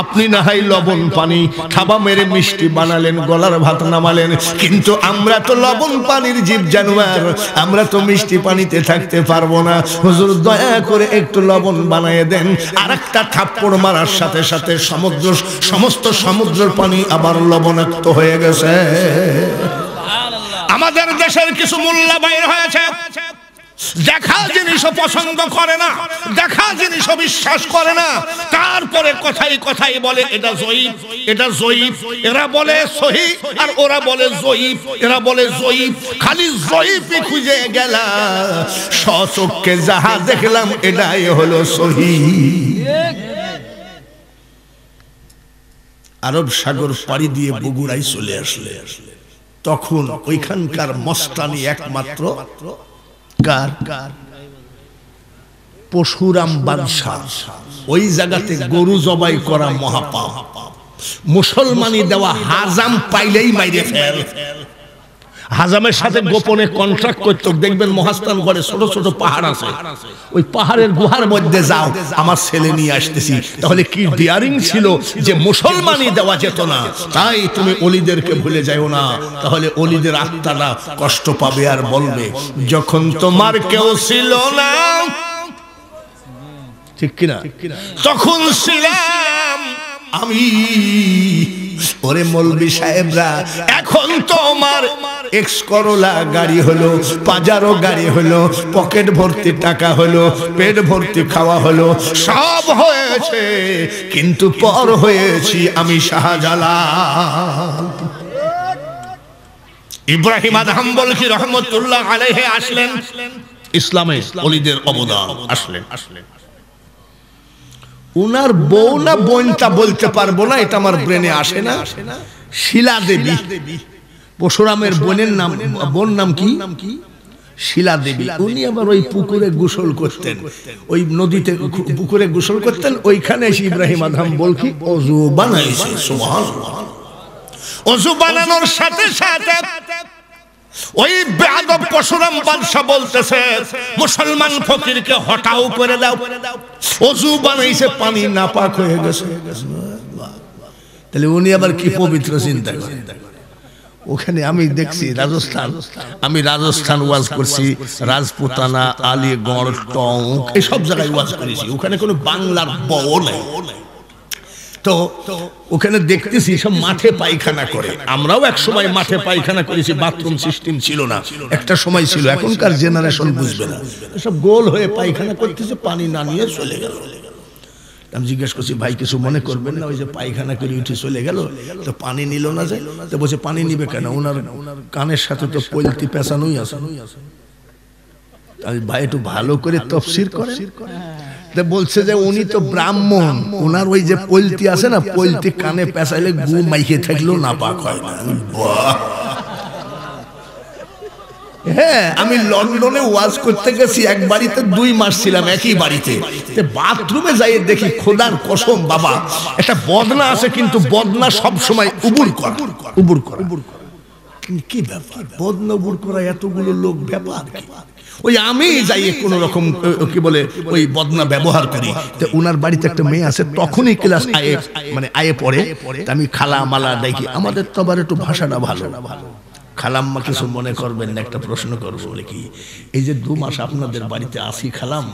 আপনি না হয় লবণ পানি খাবা মেরে মিষ্টি বানালেন গলার ভাত নামালেন কিন্তু আমরা তো লবণ পানির জীব জানোয়ার আমরা তো মিষ্টি পানিতে থাকতে পারবো না হজুর দয়া করে একটু লবণ বানিয়ে দেন আর একটা থাপ্পড় মারার সাথে সাথে সমুদ্র সমস্ত সমুদ্রের পানি আবার লবণাক্ত হয়ে গেছে আমাদের দেশের কিছু মূল্য বাইর হয়েছে দেখা জিনিসও পছন্দ করে না দেখা জিনিসও বিশ্বাস করে না তারপরে কথাই কথাই বলে এটা জয়ীফ এটা জয়ীফ এরা বলে সহি আর ওরা বলে জয়ীফ এরা বলে জয়ীফ খালি জয়ীফই খুঁজে গেলা সচক্ষে যাহা দেখলাম এটাই হলো সহি আরব সাগর পাড়ি দিয়ে বগুড়াই চলে আসলে আসলে তখন ওইখানকার মস্তানি একমাত্র কার কার পশুরাম বাদশাহ ওই জায়গাতে গরু জবাই করা মহাপা মুসলমানি দেওয়া হাজাম পাইলেই মাইরে ফেল হাজামের সাথে গোপনে কন্ট্রাক্ট করত দেখবেন মহাস্থান ঘরে ছোট ছোট পাহাড় আছে ওই পাহাড়ের গুহার মধ্যে যাও আমার ছেলে নিয়ে আসতেছি তাহলে কি ডিয়ারিং ছিল যে মুসলমানই দেওয়া যেত না তাই তুমি অলিদেরকে ভুলে যাইও না তাহলে অলিদের আত্মারা কষ্ট পাবে আর বলবে যখন তোমার কেউ ছিল না ঠিক কিনা তখন ছিলাম আমি ওরে মলবি সাহেবরা এখন তো আমার এক্স করলা গাড়ি হলো পাজারও গাড়ি হলো পকেট ভর্তি টাকা হলো পেট ভর্তি খাওয়া হলো সব হয়েছে কিন্তু পর হয়েছি আমি শাহজালাল ইব্রাহিম আদহাম বলছি রহমতুল্লাহ আলাইহে আসলেন ইসলামে অলিদের অবদান আসলেন আসলেন উনার বউ না বোনটা বলতে পারবো না এটা আমার ব্রেনে আসে না শিলা দেবী পশুরামের বোনের নাম বোন নাম কি শিলা দেবী উনি আবার ওই পুকুরে গোসল করতেন ওই নদীতে পুকুরে গোসল করতেন ওইখানে ইব্রাহিম আধাম বলকি অজু বানাইছে সুবহানাল্লাহ অজু বানানোর সাথে সাথে ওই বেয়াদব পশুরাম বাদশাহ বলতেছে মুসলমান ফকিরকে হটাও করে দাও অজু বানাইছে পানি না পাক হয়ে গেছে তাহলে উনি আবার কি পবিত্র চিন্তা করে ওখানে আমি দেখছি রাজস্থান আমি রাজস্থান ওয়াজ করছি রাজপুতানা আলিগড় টং এসব জায়গায় ওয়াজ করেছি ওখানে কোনো বাংলার বও নাই তো ওখানে দেখতেছি সব মাঠে পায়খানা করে আমরাও এক সময় মাঠে পায়খানা করেছি বাথরুম সিস্টেম ছিল না একটা সময় ছিল এখনকার জেনারেশন বুঝবে না সব গোল হয়ে পায়খানা করতেছে পানি না নিয়ে চলে গেল আমি জিজ্ঞেস করছি ভাই কিছু মনে করবেন না ওই যে পায়খানা করে উঠে চলে গেল তো পানি নিল না যে তো বলছে পানি নিবে কেন ওনার কানের সাথে তো পলতি পেঁচানোই আছে একটু ভালো করে তফসির বলছে যে উনি তো ব্রাহ্মণ ওনার ওই যে আছে না কানে গু মাইকে থাকলেও না পাক হয় হ্যাঁ আমি লন্ডনে ওয়াজ করতে গেছি এক বাড়িতে দুই মাস ছিলাম একই বাড়িতে বাথরুমে যাই দেখি খোদার কসম বাবা একটা বদনা আছে কিন্তু বদনা সব সময় উবুর করা উবুর করা উবুর করা কি ব্যাপার বদনা উবুর করা এতগুলো লোক ব্যাপার ব্যাপার ওই আমি যাই কোনো রকম কি বলে ওই বদনা ব্যবহার করি তো ওনার বাড়িতে একটা মেয়ে আছে তখনই ক্লাস আয়ে মানে আয়ে পড়ে আমি খালা মালা দেখি আমাদের তো আবার একটু ভাষাটা ভালো না ভালো খালাম্মা কিছু মনে করবেন না একটা প্রশ্ন করবো নাকি এই যে দু মাস আপনাদের বাড়িতে আসি খালাম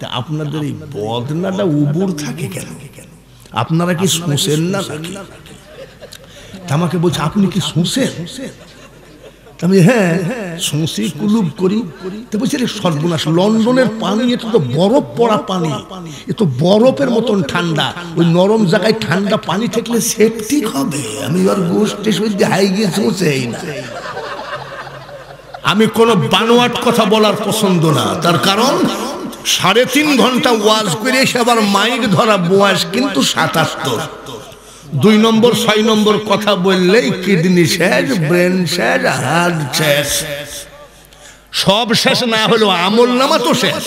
তা আপনাদের এই বদনাটা উবুর থাকে কেন আপনারা কি শুষেন না আমাকে বলছে আপনি কি শুষেন আমি হ্যাঁ শুনছি কুলুপ করি তো বলছি রে সর্বনাশ লন্ডনের পানি এটা তো বরফ পড়া পানি এ তো বরফের মতন ঠান্ডা ওই নরম জায়গায় ঠান্ডা পানি থাকলে সেফটি হবে আমি আর গোষ্ঠী সত্যি হাই গিয়ে শুনছেই না আমি কোনো বানোয়াট কথা বলার পছন্দ না তার কারণ সাড়ে তিন ঘন্টা ওয়াজ করে এসে আবার মাইক ধরা বয়স কিন্তু সাতাত্তর দুই নম্বর ছয় নম্বর কথা বললেই কিডনি শেষ ব্রেন শেষ হার্ট শেষ সব শেষ না হলো আমল নামা তো শেষ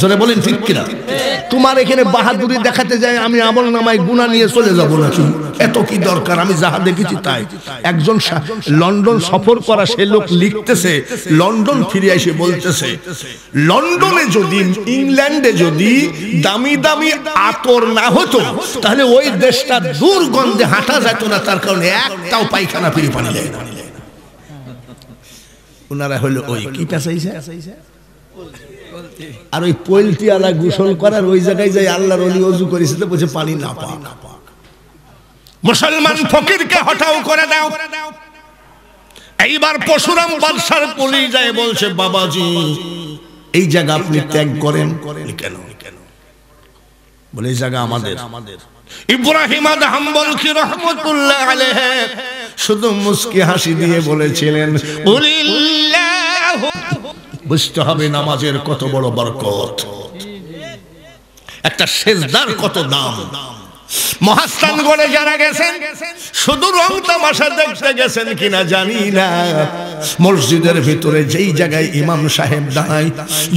জোরে বলেন ঠিক কিনা তোমার এখানে বাহাদুরি দেখাতে যাই আমি আমল নামায় গুণা নিয়ে চলে যাবো শুধু এত কি দরকার আমি যাহা দেখেছি তাই একজন লন্ডন সফর করা সে লোক লিখতেছে লন্ডন ফিরে এসে বলতেছে লন্ডনে যদি ইংল্যান্ডে যদি দামি দামি আতর না হতো তাহলে ওই দেশটা দুর্গন্ধে হাঁটা যেত না তার কারণে একটাও পায়খানা ফিরে পানি যায় না ওনারা হলো ওই কিটা চাইছে আর ওই পোলটি আলা গোসল করার ওই জায়গায় যাই আল্লাহর অলি অজু করেছে তো বলছে পানি না পা মুসলমান ফকিরকে হঠাও করে দাও এইবার পশুরাম বাদশার পুলিশ যায় বলছে বাবাজি এই জায়গা আপনি ত্যাগ করেন কেন কেন বলে এই জায়গা আমাদের আমাদের ইব্রাহিম হাম্বল কি রহমতুল্লাহ আলাইহি শুধু মুস্কি হাসি দিয়ে বলেছিলেন বুঝতে হবে নামাজের কত বড় বরকত একটা সেজদার কত দাম করে যারা গেছেন শুধু রং তামাশা দেখতে গেছেন কিনা জানি না মসজিদের ভিতরে যেই জায়গায় ইমাম সাহেব দাঁড়ায়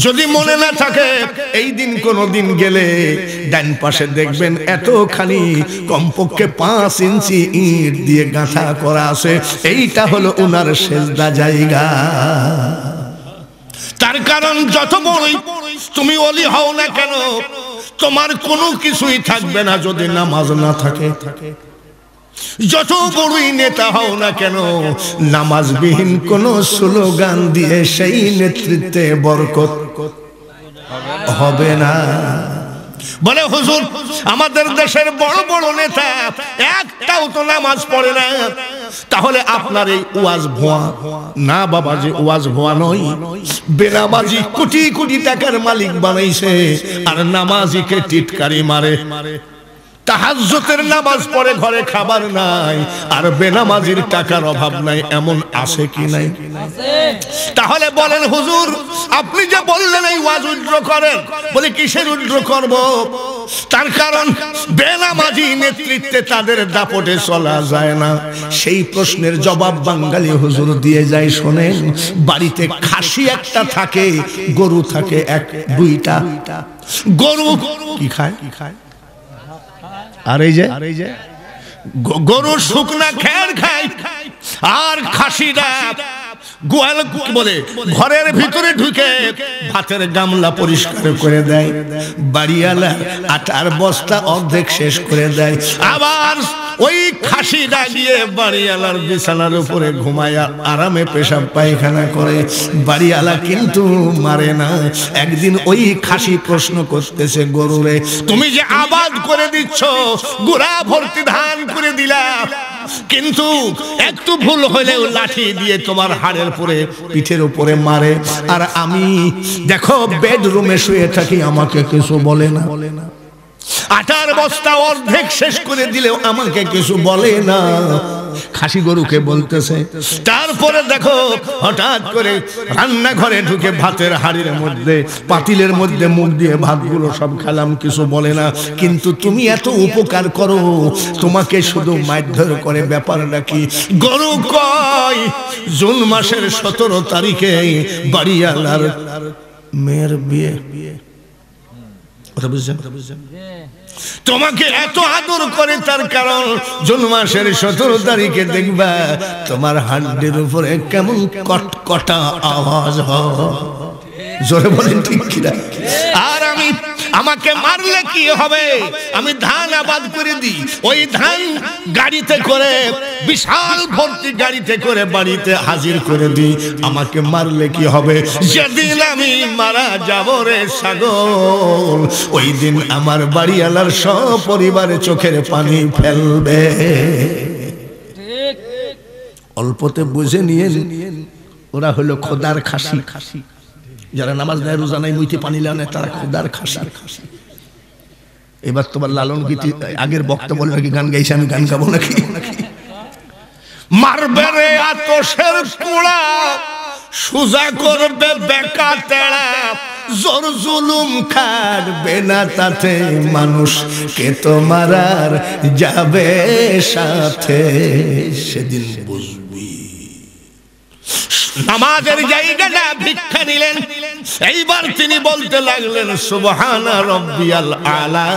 যদি মনে না থাকে এই দিন কোনো দিন গেলে ডান পাশে দেখবেন এতখানি কমপক্ষে পাঁচ ইঞ্চি ইট দিয়ে গাঁথা করা আছে এইটা হলো ওনার সেজদা জায়গা তার কারণ যত বড়ই তুমি অলি হও না কেন তোমার কোনো কিছুই থাকবে না যদি নামাজ না থাকে যত বড়ই নেতা হও না কেন নামাজবিহীন কোন স্লোগান দিয়ে সেই নেতৃত্বে বরকত হবে না বলে হুজুর আমাদের দেশের বড় বড় নেতা একটাও তো নামাজ পড়ে না তাহলে আপনার এই ওয়াজ ভোয়া না বাবা যে ওয়াজ ভোয়া নয় বেনামাজি কোটি কোটি টাকার মালিক বানাইছে আর নামাজিকে টিটকারি মারে তাহাজ্জতের নামাজ পড়ে ঘরে খাবার নাই আর বেনামাজির টাকার অভাব নাই এমন আছে কি নাই তাহলে বলেন হুজুর আপনি যে বললেন এই ওয়াজ উজ্জ্ব করেন বলে কিসের উজ্জ্ব করবো তার কারণ বেনামাজি নেতৃত্বে তাদের দাপটে চলা যায় না সেই প্রশ্নের জবাব বাঙ্গালি হুজুর দিয়ে যায় শোনেন বাড়িতে খাসি একটা থাকে গরু থাকে এক দুইটা গরু কি খায় কি খায় আর এই যে আর এই যে গরু শুকনা খেয়ার খায় আর খাসিটা গোয়াল বলে ঘরের ভিতরে ঢুকে ভাতের গামলা পরিষ্কার করে দেয় বাড়িওয়ালা আটার বস্তা অর্ধেক শেষ করে দেয় আবার ওই খাসি ডাকিয়ে বাড়িওয়ালার বিছানার উপরে ঘুমায়া আরামে পেশাব পায়খানা করে বাড়িওয়ালা কিন্তু মারে না একদিন ওই খাসি প্রশ্ন করতেছে গরুরে তুমি যে আবাদ করে দিচ্ছ গোড়া ভর্তি ধান করে দিলা কিন্তু একটু ভুল হলেও লাঠি দিয়ে তোমার হাড়ের উপরে পিঠের উপরে মারে আর আমি দেখো বেডরুমে শুয়ে থাকি আমাকে কিছু বলে না বলে না আটার বস্তা অর্ধেক শেষ করে দিলেও আমাকে কিছু বলে না খাসি গরুকে বলতেছে তারপরে দেখো হঠাৎ করে রান্নাঘরে ঢুকে ভাতের হাড়ির মধ্যে পাতিলের মধ্যে মুখ দিয়ে ভাতগুলো সব খেলাম কিছু বলে না কিন্তু তুমি এত উপকার করো তোমাকে শুধু মারধর করে ব্যাপার নাকি গরু কয় জুন মাসের সতেরো তারিখে বাড়িয়ালার মেয়ের বিয়ে বিয়ে কথা বুঝছেন তোমাকে এত আদর করে তার কারণ জুন মাসের সতেরো তারিখে দেখবা তোমার হাড্ডির উপরে কেমন কটকটা আওয়াজ হয় জোরে বলেন ঠিক কিনা আমাকে মারলে কি হবে আমি ধান আবাদ করে দিই ওই ধান গাড়িতে করে বিশাল ভর্তি গাড়িতে করে বাড়িতে হাজির করে দিই আমাকে মারলে কি হবে যেদিন আমি মারা যাব রে সাগর ওই দিন আমার বাড়িওয়ালার সপরিবারে চোখের পানি ফেলবে অল্পতে বুঝে নিয়ে ওরা হলো খোদার খাসি খাসি যারা নামাজ নেয় রোজা নাই মুইতে পানি নেয় তারা খোদার খাসার খাসা এবার তোমার লালন গীতি আগের বক্তা বলে নাকি গান গাইছে আমি গান গাবো নাকি মারবে রে আতসের কুড়া সুজা করবে বেকা তেড়া জোর জুলুম খাটবে না তাতে মানুষ কে তোমার যাবে সাথে সেদিন বুঝবে আমাদের জায়গাটা ভিক্ষা নিলেন এইবার তিনি বলতে লাগলেন সুবহানা রব্বিয়াল আলা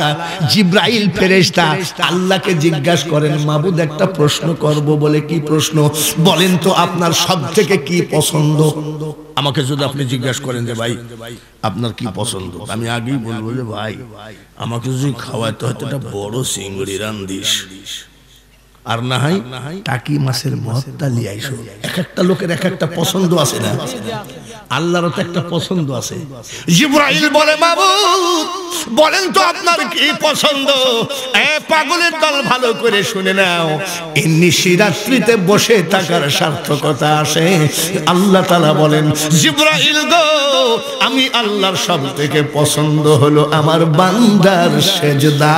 জিব্রাইল ফেরেশতা আল্লাহকে জিজ্ঞাসা করেন মাবুদ একটা প্রশ্ন করব বলে কি প্রশ্ন বলেন তো আপনার সব থেকে কি পছন্দ আমাকে যদি আপনি জিজ্ঞাসা করেন যে ভাই আপনার কি পছন্দ আমি আগেই বলবো যে ভাই আমাকে যদি খাওয়াতে হয়তো একটা বড় চিংড়ি রান্দিস আর না হয় টাকি মাছের মহত্তা নিয়ে আইসো এক একটা লোকের এক একটা পছন্দ আছে না আল্লাহরও তো একটা পছন্দ আছে জিব্রাইল বলে মাবু বলেন তো আপনার কি পছন্দ এ পাগলের দল ভালো করে শুনে নাও এই শিরাত্রিতে বসে থাকার সার্থকতা আসে আল্লাহ তাআলা বলেন জিব্রাইল গো আমি আল্লাহর সব থেকে পছন্দ হলো আমার বান্দার সেজদা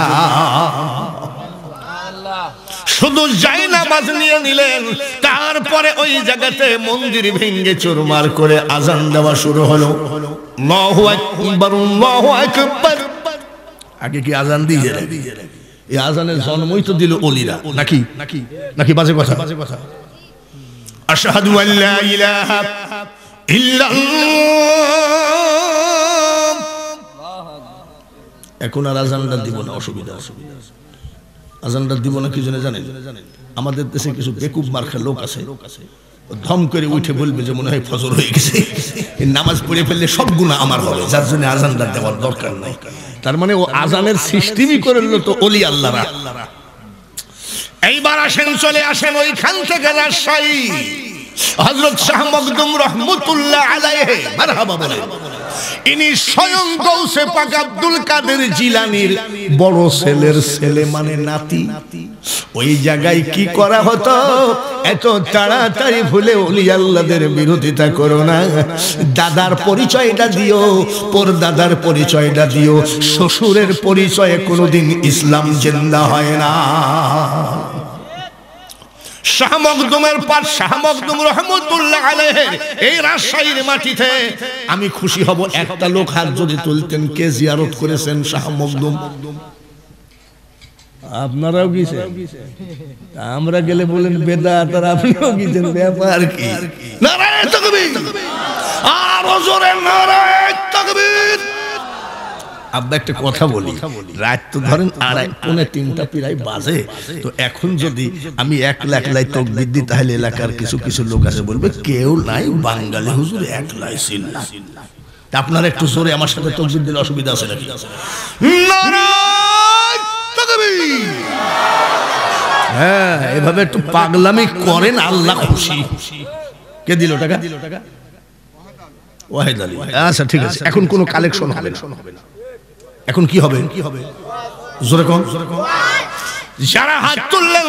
শুধু যাই নামাজ নিয়ে নিলেন তারপরে ওই জায়গাতে মন্দির ভেঙ্গে চুরমার করে আজান দেওয়া শুরু হলো আগে কি আজান দিয়ে এই আজানের জন্মই তো দিল অলিরা নাকি নাকি নাকি বাজে কথা বাজে কথা ইল্লাল্লাহ এখন আর আজানটা দিব না অসুবিধা অসুবিধা আজানটা দিব না কি জন্য জানেন আমাদের দেশে কিছু বেকুব মার্খা লোক আছে ধম করে উঠে বলবে যে মনে হয় ফজর হয়ে গেছে নামাজ পড়ে ফেললে সব গুণা আমার হবে যার জন্য আজানটা দেওয়ার দরকার নাই তার মানে ও আজানের সৃষ্টি করে নিল তো অলি আল্লাহরা এইবার আসেন চলে আসেন ওইখান থেকে রাজশাহী হজরত শাহ মকদুম রহমতুল্লাহ আলাইহে মারহাবা বলেন ইনি স্বয়ং গৌসে পাক আব্দুল কাদের জিলানির বড় ছেলের ছেলে মানে নাতি ওই জায়গায় কি করা হতো এত তাড়াতাড়ি ভুলে অলি আল্লাহদের বিরোধিতা করো না দাদার পরিচয়টা দিও পর দাদার পরিচয়টা দিও শ্বশুরের পরিচয়ে কোনোদিন ইসলাম জেন্দা হয় না শাহমকদমের পার শাহমকদম রহমতুল্লাহ আলহের এই রাজশাহীর মাটিতে আমি খুশি হব একটা লোক হাত যদি তুলতেন কে জিয়ারত করেছেন শাহমকদম আপনারাও গিয়েছেন আমরা গেলে বলেন বেদা তার আপনিও গিয়েছেন ব্যাপার কি নারায়ণ তকবীর আর জোরে নারায়ণ তকবীর আব্বা একটা কথা বলি রাত তো ধরেন তিনটা বাজে তো এখন যদি আমি এক তাহলে এলাকার কিছু কিছু লোক আছে বলবে কেউ নাই বাঙালি হুজুর আপনার একটু জোরে আমার সাথে তকবির দিলে অসুবিধা আছে নাকি হ্যাঁ এভাবে একটু পাগলামি করেন আল্লাহ খুশি কে দিল টাকা দিল টাকা ওয়াহেদ আলী আচ্ছা ঠিক আছে এখন কোনো কালেকশন হবে না এখন কি হবে কি হবে যারা হাত তুললেন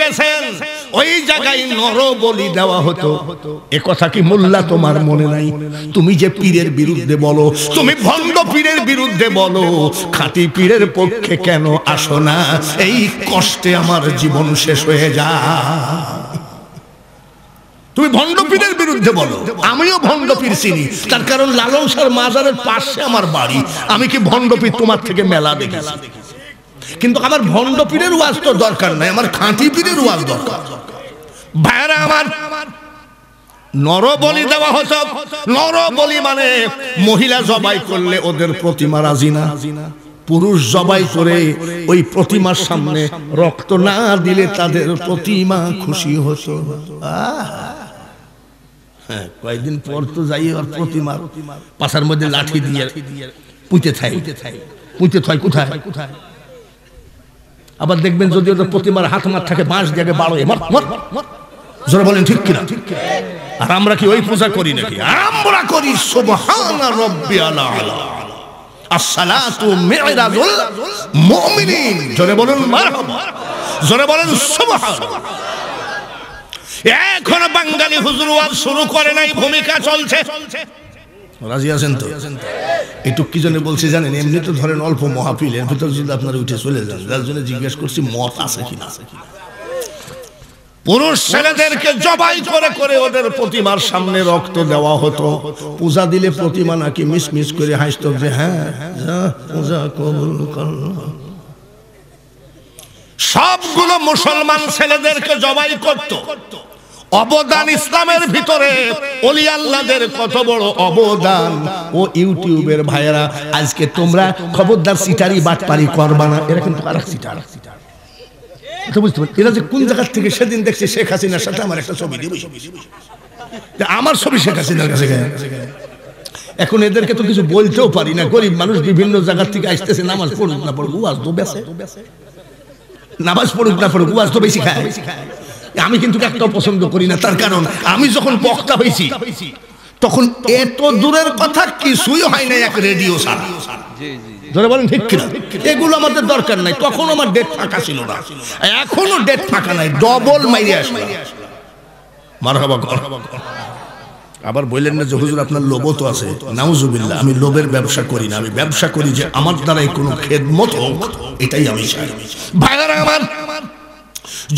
গেছেন ওই জায়গায় নর বলি দেওয়া হতো এ কথা কি মোল্লা তোমার মনে নাই তুমি যে পীরের বিরুদ্ধে বলো তুমি ভণ্ড পীরের বিরুদ্ধে বলো খাঁটি পীরের পক্ষে কেন আসো না এই কষ্টে আমার জীবন শেষ হয়ে যায় তুমি ভণ্ডপীরের বিরুদ্ধে বলো আমিও ভণ্ডপীর চিনি তার কারণ লালন সার মাজারের পাশে আমার বাড়ি আমি কি ভণ্ডপীর তোমার থেকে মেলা দেখেছি কিন্তু আমার ভণ্ডপীরের ওয়াজ তো দরকার নাই আমার খাঁটি পীরের ওয়াজ দরকার ভাইরা আমার নর বলি দেওয়া হচ্ছে নর বলি মানে মহিলা জবাই করলে ওদের প্রতিমা রাজি না পুরুষ জবাই করে ওই প্রতিমার সামনে রক্ত না দিলে তাদের প্রতিমা খুশি হতো হ্যাঁ কয়েকদিন পর তো যাই ওর প্রতিমার পাশার মধ্যে লাঠি দিয়ে পুঁতে থাই পুঁতে থাই কোথায় কোথায় আবার দেখবেন যদি ওদের প্রতিমার হাত মার থাকে বাঁশ দিয়ে বাড়ো মর জোরে বলেন ঠিক কিনা ঠিক আর আমরা কি ওই পূজা করি নাকি আমরা করি শোভা রব্বি আলা আলা আসসালাতু মিরাজুল মুমিনিন জোরে বলুন মারহাবা জোরে বলেন সুবহানাল্লাহ বাঙালি হুজুর ওয়াজ শুরু করে নাই ভূমিকা চলছে রাজি আছেন তো একটু কি জন্য বলছি জানেন এমনি তো ধরেন অল্প মহাপিল এর ভিতর যদি আপনার উঠে চলে যান যার জন্য জিজ্ঞেস করছি মত আছে কিনা আছে কিনা পুরুষ ছেলেদেরকে জবাই করে করে ওদের প্রতিমার সামনে রক্ত দেওয়া হতো পূজা দিলে প্রতিমা নাকি মিসমিস করে হাসত যে হ্যাঁ পূজা কবুল সবগুলো মুসলমান ছেলেদেরকে জবাই করত অবদান ইসলামের ভিতরে অলি কত বড় অবদান ও ইউটিউবের ভাইয়েরা আজকে তোমরা খবরদার সিটারি বাটপারি করবা না এরকম কিন্তু আর সিটার সিটার এরা যে কোন জায়গার থেকে সেদিন দেখছে শেখ হাসিনার সাথে আমার একটা ছবি আমার ছবি শেখ হাসিনার কাছে এখন এদেরকে তো কিছু বলতেও পারি না গরিব মানুষ বিভিন্ন জায়গার থেকে আসতেছে নামাজ পড়ুক না পড়ুক উয়াজ তো বেসে নামাজ পড়ুক না পড়ুক উয়াজ তো বেশি খায় আমি কিন্তু একটাও পছন্দ করি না তার কারণ আমি যখন বক্তা হয়েছি তখন এত দূরের কথা কিছুই হয় না এক রেডিও সারা ধরে বলেন ঠিক কিনা এগুলো আমাদের দরকার নাই তখন আমার ডেট ফাঁকা ছিল না এখনো ডেট ফাঁকা নাই ডবল মাইরে আসবে মারহাবা ঘর আবার বললেন না যে হুজুর আপনার লোভ তো আছে নাউজুবিল্লাহ আমি লোভের ব্যবসা করি না আমি ব্যবসা করি যে আমার দ্বারাই কোনো খেদমত হোক এটাই আমি চাই ভাইরা আমার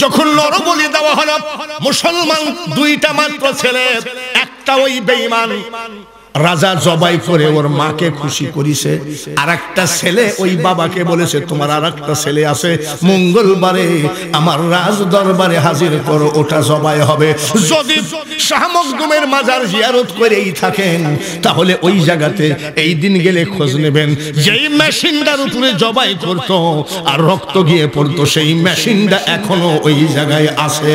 যখন নর বলি দেওয়া হলো মুসলমান দুইটা মাত্র ছেলে একটা ওই বেঈমান রাজা জবাই করে ওর মাকে খুশি করিছে আর একটা ছেলে ওই বাবাকে বলেছে তোমার আর একটা ছেলে আছে মঙ্গলবারে আমার রাজ দরবারে হাজির করো ওটা জবাই হবে যদি শাহমকদুমের মাজার জিয়ারত করেই থাকেন তাহলে ওই জায়গাতে এই দিন গেলে খোঁজ নেবেন যেই মেশিনটার উপরে জবাই করত আর রক্ত গিয়ে পড়তো সেই মেশিনটা এখনো ওই জায়গায় আছে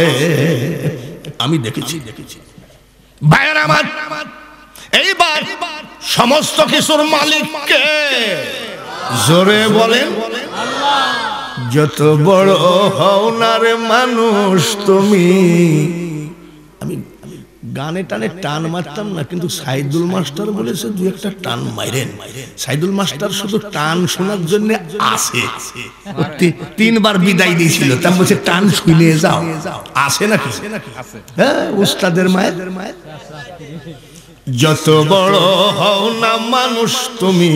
আমি দেখেছি দেখেছি ভাইয়ের আমার এইবার সমস্ত কিছুর মালিককে জোরে বলেন যত বড় হও না রে মানুষ তুমি আমি গানে টানে টান মারতাম না কিন্তু সাইদুল মাস্টার বলেছে দু একটা টান মাইরেন সাইদুল মাস্টার শুধু টান শোনার জন্য আসে তিনবার বিদায় দিয়েছিল তা বলছে টান শুনে যাও আসে নাকি হ্যাঁ উস্তাদের মায়ের মায়ের যত বড় হও না মানুষ তুমি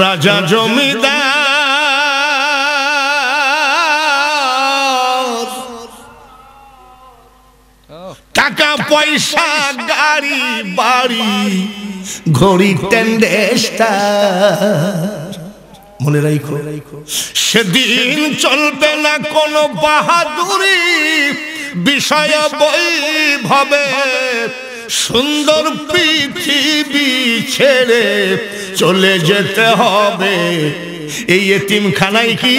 রাজা জমিদার টাকা পয়সা গাড়ি বাড়ি ঘড়ি টেন্ডেস্টা মনে রাখো সেদিন চলবে না কোনো বাহাদুরি বিষয় বই ভাবে সুন্দর পৃথিবী ছেড়ে চলে যেতে হবে এই খানায় কি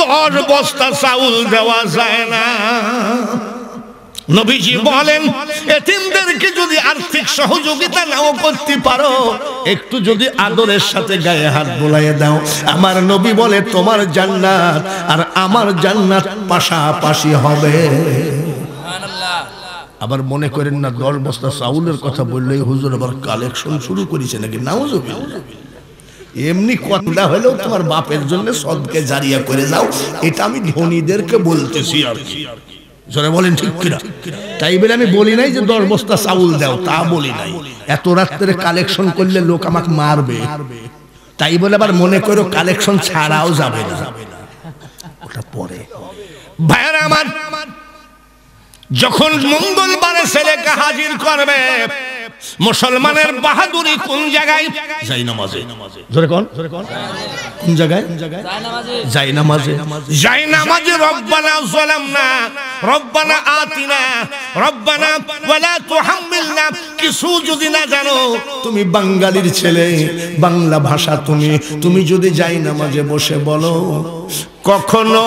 দশ বস্তা চাউল দেওয়া যায় না নবীজি বলেন এতিমদেরকে যদি আর্থিক সহযোগিতা নাও করতে পারো একটু যদি আদরের সাথে গায়ে হাত বোলাইয়ে দাও আমার নবী বলে তোমার জান্নাত আর আমার জান্নাত পাশাপাশি হবে আবার মনে করেন না দশ বস্তা চাউলের কথা বললেই হুজুর আবার কালেকশন শুরু করেছে নাকি নাউজুবিল্লাহ এমনি কথা হলেও তোমার বাপের জন্য সদকে জারিয়া করে যাও এটা আমি ধনীদেরকে বলতেছি আর কি জোরে বলেন ঠিক কিনা তাই বলে আমি বলি নাই যে দশ বস্তা চাউল দাও তা বলি নাই এত রাত্রে কালেকশন করলে লোক আমাকে মারবে তাই বলে আবার মনে করো কালেকশন ছাড়াও যাবে না ওটা পরে ভাইয়ারা আমার যখন মঙ্গলবারে ছেলেকে হাজির করবে মুসলমানের বাহাদুরি কোন জায়গায় যাই নামাজে জোরে কোন কোন জায়গায় যাই নামাজে যাই নামাজে রব্বানা রব্বানা আতিনা রব্বানা ওয়ালা তুহাম্মিলনা কিছু যদি না জানো তুমি বাঙালির ছেলে বাংলা ভাষা তুমি তুমি যদি যাই নামাজে বসে বলো কখনো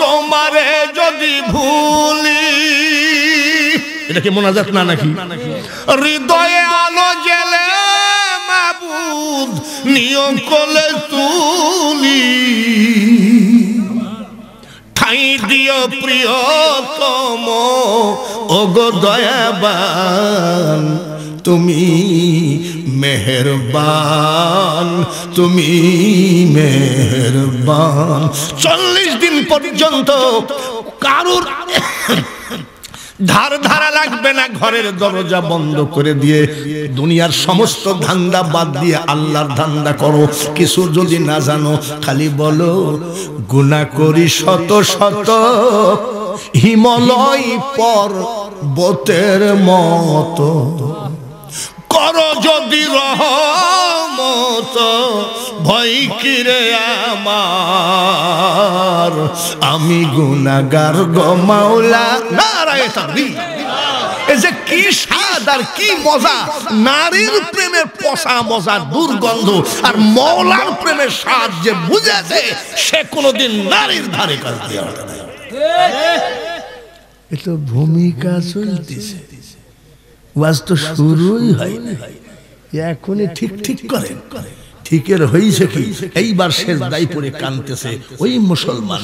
তোমারে যদি ভুলি এটা কি মোনাজাত না নাকি হৃদয়ে আলো জেলে মাবুদ নিয়ম কলে তুলি ঠাই দিও প্রিয়তম ওগো দয়াবান তুমি মেহরবান তুমি মেহরবান চল্লিশ দিন পর্যন্ত কারুর ধার ধারা লাগবে না ঘরের দরজা বন্ধ করে দিয়ে দুনিয়ার সমস্ত ধান্দা বাদ দিয়ে আল্লাহর ধান্দা করো কিছু যদি না জানো খালি বলো গুণা করি শত শত হিমলয় পর বতের মতো করো যদি রহ মতো ভয় কিরে আমার আমি গুনাগার গো মাওলা নারায় যে কি স্বাদ আর কি মজা নারীর প্রেমে পচা মজা দুর্গন্ধ আর মৌলার প্রেমের স্বাদ যে বুঝেছে সে কোনোদিন নারীর ধারে এত ভূমিকা চলতেছে ওয়াজ তো শুরুই হয় না যে এখনই ঠিক ঠিক করেন ঠিকের হয়েছে কি এইবার শেষ দায় পরে কানতেছে ওই মুসলমান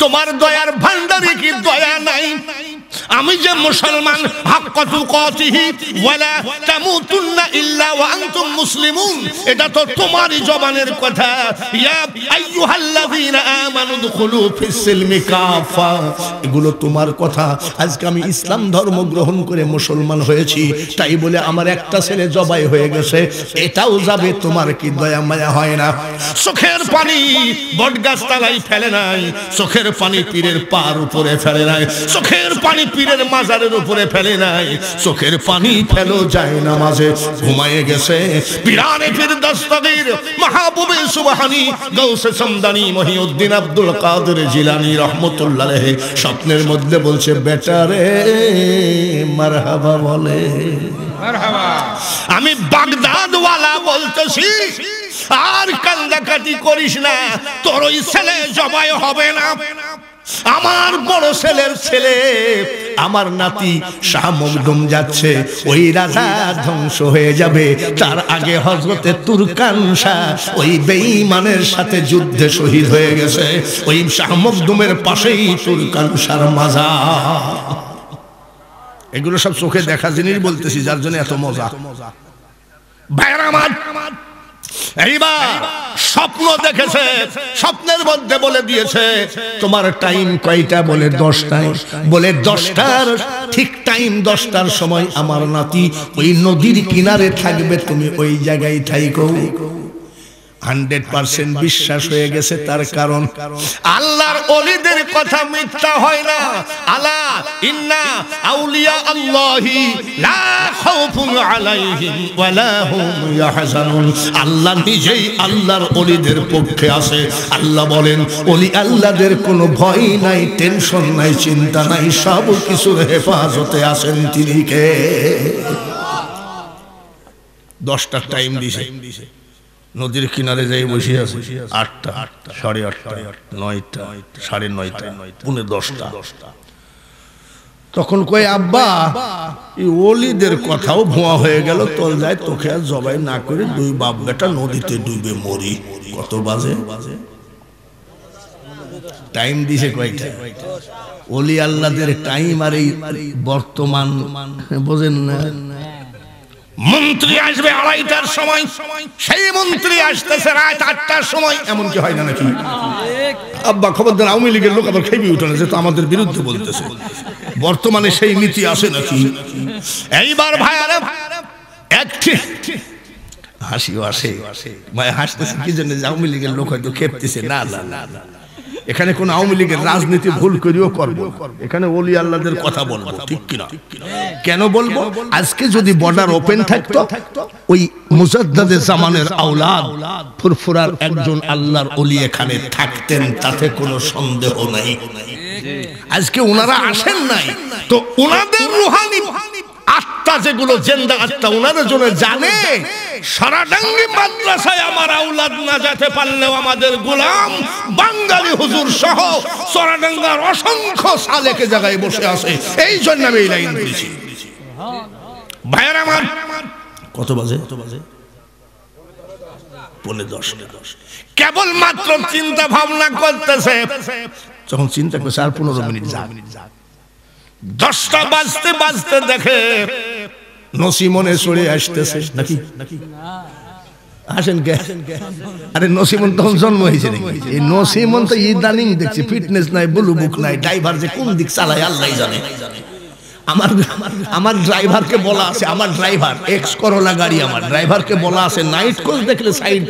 তোমার দয়ার ভান্ডারে কি দয়া নাই আমি যে মুসলমান এটা তো তোমারই জবানের কথা এগুলো তোমার কথা আজকে আমি ইসলাম ধর্ম গ্রহণ করে মুসলমান হয়েছি তাই বলে আমার একটা ছেলে জবাই হয়ে গেছে এটাও যাবে তোমার কি দয়া মায়া হয় না চোখের পানি বটগাছ তালাই ফেলে নাই চোখের পানি পীরের পার উপরে ফেলে নাই চোখের পানি পীরের মাজারের উপরে ফেলে নাই চোখের পানি ফেলো যায় না মাঝে ঘুমায় গেছে পিরানে ফির দস্তাদের মাহবুবে সুবাহানি গৌসে সমদানি মহিউদ্দিন আব্দুল কাদের জিলানি রহমতুল্লাহ আলাইহি স্বপ্নের মধ্যে বলছে বেটা রে মারহাবা বলে আমি বাগদাদ ওয়ালা বলতেছি আর কান্দাকাটি করিস না তোর ওই ছেলে জবাই হবে না আমার বড় ছেলের ছেলে আমার নাতি শাহমগম যাচ্ছে ওই রাজা ধ্বংস হয়ে যাবে তার আগে হজরতে তুরকান শাহ ওই বেঈমানের সাথে যুদ্ধে শহীদ হয়ে গেছে ওই শাহমগদুমের পাশেই তুরকান শাহর মাজা এগুলো সব চোখে দেখা জিনিস বলতেছি যার জন্য এত মজা ভাইরা আমার স্বপ্ন দেখেছে স্বপ্নের মধ্যে বলে দিয়েছে তোমার টাইম কয়টা বলে দশটায় বলে দশটার ঠিক টাইম দশটার সময় আমার নাতি ওই নদীর কিনারে থাকবে তুমি ওই জায়গায় থাইকো হান্ড্রেড পার্সেন্ট বিশ্বাস হয়ে গেছে তার কারণ আল্লাহর অলিদের কথা মিথ্যা হয় না আলা ইন্না আউলিয়া আল্লাহি লা খাউফুন আলাইহিম ওয়ালা হুম ইয়াহজানুন আল্লাহ নিজেই আল্লাহর অলিদের পক্ষে আছে আল্লাহ বলেন ওলি আল্লাহদের কোনো ভয় নাই টেনশন নাই চিন্তা নাই সব কিছুর হেফাজতে আছেন তিনি কে দশটা টাইম দিছে নদীর কিনারে যাই বসে আছে আটটা আটটা সাড়ে আটটা নয়টা সাড়ে নয়টা পুনে দশটা দশটা তখন কই আব্বা এই ওলিদের কথাও ভুয়া হয়ে গেল তল যায় তোকে আর জবাই না করে দুই বাপ বেটা নদীতে ডুবে মরি কত বাজে টাইম দিছে কয়টা অলি আল্লাদের টাইম আর এই বর্তমান বোঝেন না মন্ত্রী আসবে আড়াইটার সময় সেই মন্ত্রী আসতেছে রাত আটটার সময় এমন কি হয় না নাকি আব্বা খবর দেন আওয়ামী লীগের লোক আবার খেয়ে উঠে না যেহেতু আমাদের বিরুদ্ধে বলতেছে বর্তমানে সেই নীতি আসে নাকি এইবার ভাইয়ারা একটি হাসিও আসে হাসতেছে কি জন্য আওয়ামী লীগের লোক হয়তো খেপতেছে না না না এখানে কোন আওয়ামী লীগের রাজনীতি ভুল করিও করব এখানে ওলি আল্লাহদের কথা বলবো ঠিক কিনা কেন বলবো আজকে যদি বর্ডার ওপেন থাকতো ওই মুজাদ্দাদের জামানের আওলাদ ফুরফুরার একজন আল্লাহর ওলি এখানে থাকতেন তাতে কোনো সন্দেহ নাই আজকে ওনারা আসেন নাই তো ওনাদের রুহানি আত্মা যেগুলো জেন্দা আত্মা ওনারা জন্য জানে সারাডাঙ্গি মাদ্রাসায় আমার আউলাদ না যেতে পারলেও আমাদের গোলাম বাঙালি হুজুর সহ সরাডাঙ্গার অসংখ্য সালেকে জায়গায় বসে আছে এই জন্য আমি এই লাইন দিয়েছি ভাইয়ের আমার কত বাজে কত বাজে পনে দশটা কেবল মাত্র চিন্তা ভাবনা করতেছে যখন চিন্তা করছে আর পনেরো মিনিট যাক দশটা বাজতে বাজতে দেখে নসি মনে চড়ে আসতেছে নাকি আসেন কে আরে নসিমন তখন জন্ম হয়েছে নসিমন তো দেখছি ফিটনেস নাই নাই ড্রাইভার যে কোন দিক জানে আমার আমার ড্রাইভারকে বলা আছে আমার ড্রাইভার এক্স করোলা গাড়ি আমার ড্রাইভারকে বলা আছে নাইট কোচ দেখলে সাইড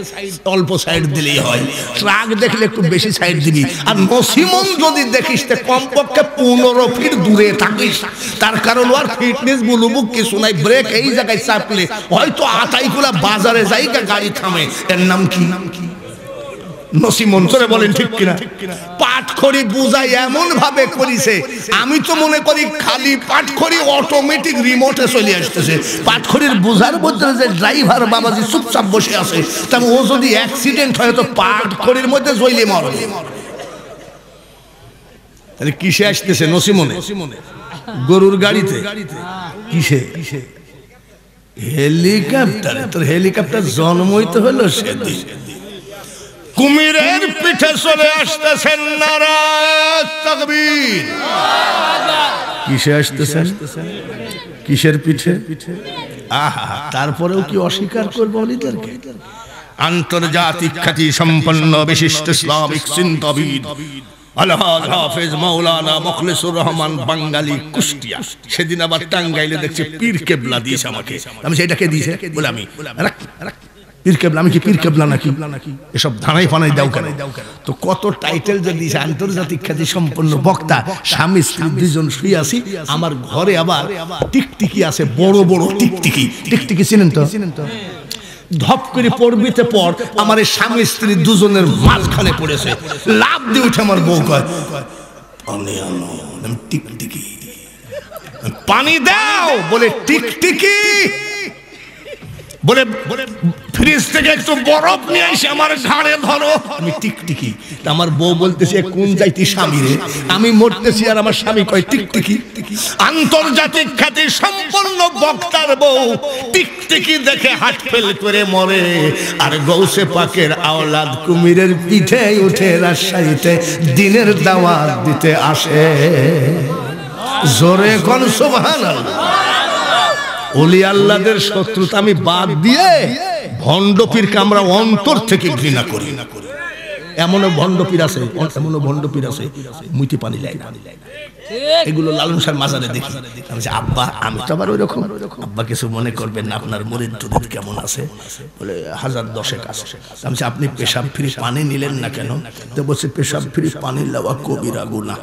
অল্প সাইড দিলেই হয় ট্রাক দেখলে একটু বেশি সাইড দিবি আর নসিমন যদি দেখিস তে কমপক্ষে পনেরো ফিট দূরে থাকিস তার কারণ ওর ফিটনেস বুলুবুক কিছু নাই ব্রেক এই জায়গায় চাপলে হয়তো আটাইগুলা বাজারে যাই গাড়ি থামে এর নাম কি নাম কি নসিমন করে বলেন ঠিক কিনা আমি তো মনে করি খালি অটোমেটিক রিমোটে চলে আসতেছে বুঝার মধ্যে যে ড্রাইভার চুপচাপ বসে আছে তা ও যদি অ্যাক্সিডেন্ট হয় তো পাঠ করির মধ্যে জইলে মরে কিসে আসতেছে নসিমনে গরুর গাড়িতে কিসে কিসে হেলিকপ্টারে তোর হেলিকপ্টার জন্মই তো হলো সেদিন কুমিরের পিঠে চলে আসতেছেন নারায় কিসে আসতেছেন কিসের পিঠে পিঠে আহা তারপরেও কি অস্বীকার করবো অলিদেরকে আন্তর্জাতিক খ্যাতি সম্পন্ন বিশিষ্ট ইসলামিক চিন্তাবিদ আলহাজ হাফেজ মৌলানা মখলেসুর রহমান বাঙালি কুষ্টিয়া সেদিন আবার টাঙ্গাইলে দেখছি পীর কেবলা দিয়েছে আমাকে আমি সেটাকে দিয়েছে বলে আমি পীর কেবলা আমি কি পীর কেবলা নাকি এসব ধানাই ফানাই দাও কেন তো কত টাইটেল যদি আন্তর্জাতিক খ্যাতি সম্পন্ন বক্তা স্বামী স্ত্রী দুজন শুয়ে আছি আমার ঘরে আবার টিকটিকি আছে বড় বড় টিকটিকি টিকটিকি চিনেন তো ধপ করে পড়বিতে পর আমার এই স্বামী স্ত্রী দুজনের মাঝখানে পড়েছে লাভ দিয়ে উঠে আমার বউ কয় টিকটিকি পানি দাও বলে টিকটিকি বলে বলে ফ্রিজ থেকে একটু বরফ নিয়ে এসে আমার ঘাড়ে ধরো আমি টিকটিকি আমার বউ বলতেছে কোন যাইতি স্বামী রে আমি মরতেছি আর আমার স্বামী কয় টিকটিকি আন্তর্জাতিক খ্যাতি সম্পন্ন বক্তার বউ টিকটিকি দেখে হাট ফেল করে মরে আর গৌসে পাকের আওলাদ কুমিরের পিঠে উঠে রাজশাহীতে দিনের দাওয়াত দিতে আসে জোরে কোন সুবহানাল্লাহ অলি আল্লাদের শত্রুতা আমি বাদ দিয়ে ভণ্ডপীরকে আমরা অন্তর থেকে ঘৃণা করি না করি এমনও ভণ্ডপীর আছে এমনও ভণ্ডপীর আছে মুইতে পানি লাই না এগুলো লালন সার মাজারে দেখি আমি আব্বা আমি তো আবার ওইরকম আব্বা কিছু মনে করবেন না আপনার মরিদ দুধ কেমন আছে বলে হাজার দশেক আছে আমি আপনি পেশাব ফ্রি পানি নিলেন না কেন তো বলছে পেশাব ফ্রি পানি লওয়া কবিরা গুনা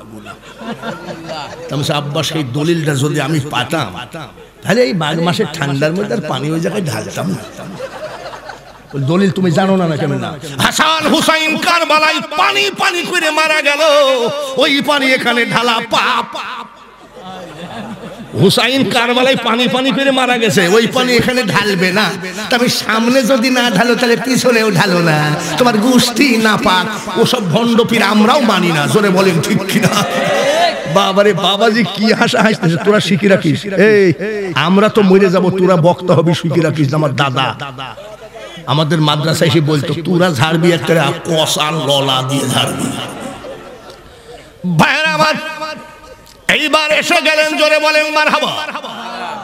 আমি আব্বা সেই দলিলটা যদি আমি পাতাম তাহলে এই মাঘ মাসের ঠান্ডার মধ্যে আর পানি ওই জায়গায় ঢালতাম না দলিল তুমি জানো না কেন না হাসান হুসাইন কারবালায় পানি পানি করে মারা গেল ওই পানি এখানে ঢালা পাপ হুসাইন কারবালাই পানি পানি পেরে মারা গেছে ওই পানি এখানে ঢালবে না তবে সামনে যদি না ঢালো তাহলে পিছনেও ঢালো না তোমার গোষ্ঠী না পাক ওসব ভণ্ডপীর আমরাও মানি না জোরে বলেন ঠিক কিনা বাবারে বাবাজি কি হাসা হাসতেছে তোরা শিখি রাখিস এই আমরা তো মরে যাব তোরা বক্তা হবি শিখি রাখিস আমার দাদা আমাদের মাদ্রাসায় এসে বলতো তোরা ঝাড়বি একটা কষা ললা দিয়ে ঝাড়বি ভাইরা আমার এইবার এসে গেলেন জোরে বলেন মার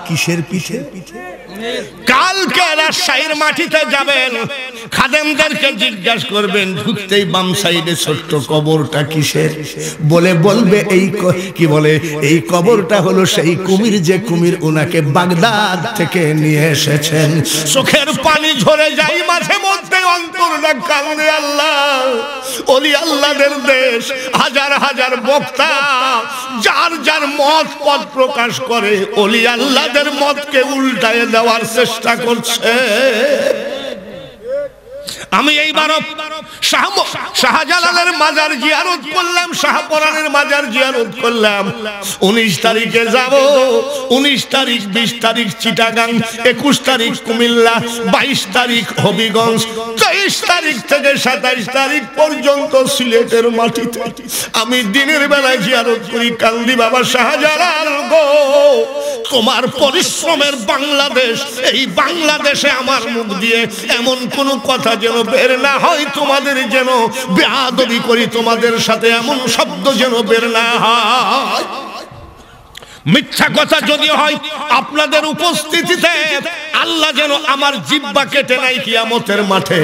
কিসের পিছে পিছে কালকে রাজশাহীর মাটিতে যাবেন খাদেমদেরকে জিজ্ঞাসা করবেন ঢুকতেই বাম সাইডে ছোট্ট কবরটা কিসের বলে বলবে এই কি বলে এই কবরটা হলো সেই কুমির যে কুমির ওনাকে বাগদাদ থেকে নিয়ে এসেছেন চোখের পানি ঝরে যাই মাঝে মধ্যে অন্তরটা কান্দে আল্লাহ অলি আল্লাহদের দেশ হাজার হাজার বক্তা যার যার মত পথ প্রকাশ করে অলি আল্লাহদের মতকে উল্টায় দেওয়া দেওয়ার চেষ্টা করছে আমি এইবার শাহজালালের মাজার জিয়ারত করলাম শাহপরানের মাজার জিয়ারত করলাম উনিশ তারিখে যাব উনিশ তারিখ বিশ তারিখ চিটাগাং একুশ তারিখ কুমিল্লা বাইশ তারিখ হবিগঞ্জ তেইশ তারিখ থেকে সাতাইশ তারিখ পর্যন্ত সিলেটের মাটিতে আমি দিনের বেলায় জিয়ারত করি কান্দি বাবা শাহজালাল গো তোমার পরিশ্রমের বাংলাদেশ এই বাংলাদেশে আমার মুখ দিয়ে এমন কোনো কথা যেন বের না হয় তোমাদের যেন বেআবি করি তোমাদের সাথে এমন শব্দ যেন বের না হয় মিথ্যা কথা যদি হয় আপনাদের উপস্থিতিতে আল্লাহ যেন আমার জিব্বা কেটে নাই কিয়ামতের মাঠে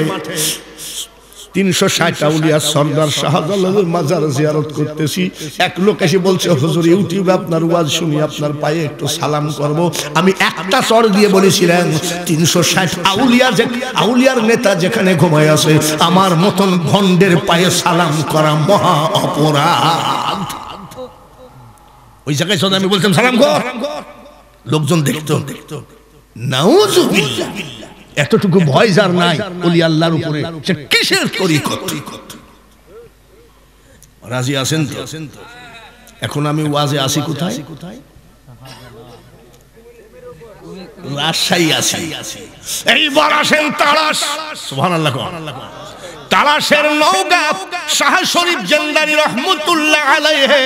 তিনশো ষাট আউলিয়া সর্দার শাহজালালের মাজার জিয়ারত করতেছি এক লোক এসে বলছে হুজুর ইউটিউবে আপনার ওয়াজ শুনি আপনার পায়ে একটু সালাম করব আমি একটা চর দিয়ে বলেছিলাম তিনশো ষাট আউলিয়া যে আউলিয়ার নেতা যেখানে ঘুমায় আছে আমার মতন ভণ্ডের পায়ে সালাম করা মহা অপরাধ ওই জায়গায় আমি বলতাম সালাম ঘর লোকজন দেখতো দেখতো নাও এতটুকু ভয় যার নাই বলি আল্লাহর উপরে সে কিসের তরিকত রাজি আছেন তো এখন আমি ওয়াজে আসি কোথায় রাজশাহী আছি এইবার আসেন তারা সুবহানাল্লাহ আল্লাহ তালাশের নৌকা শাহ শরীফ জেন্দারি রহমতুল্লাহ আলহে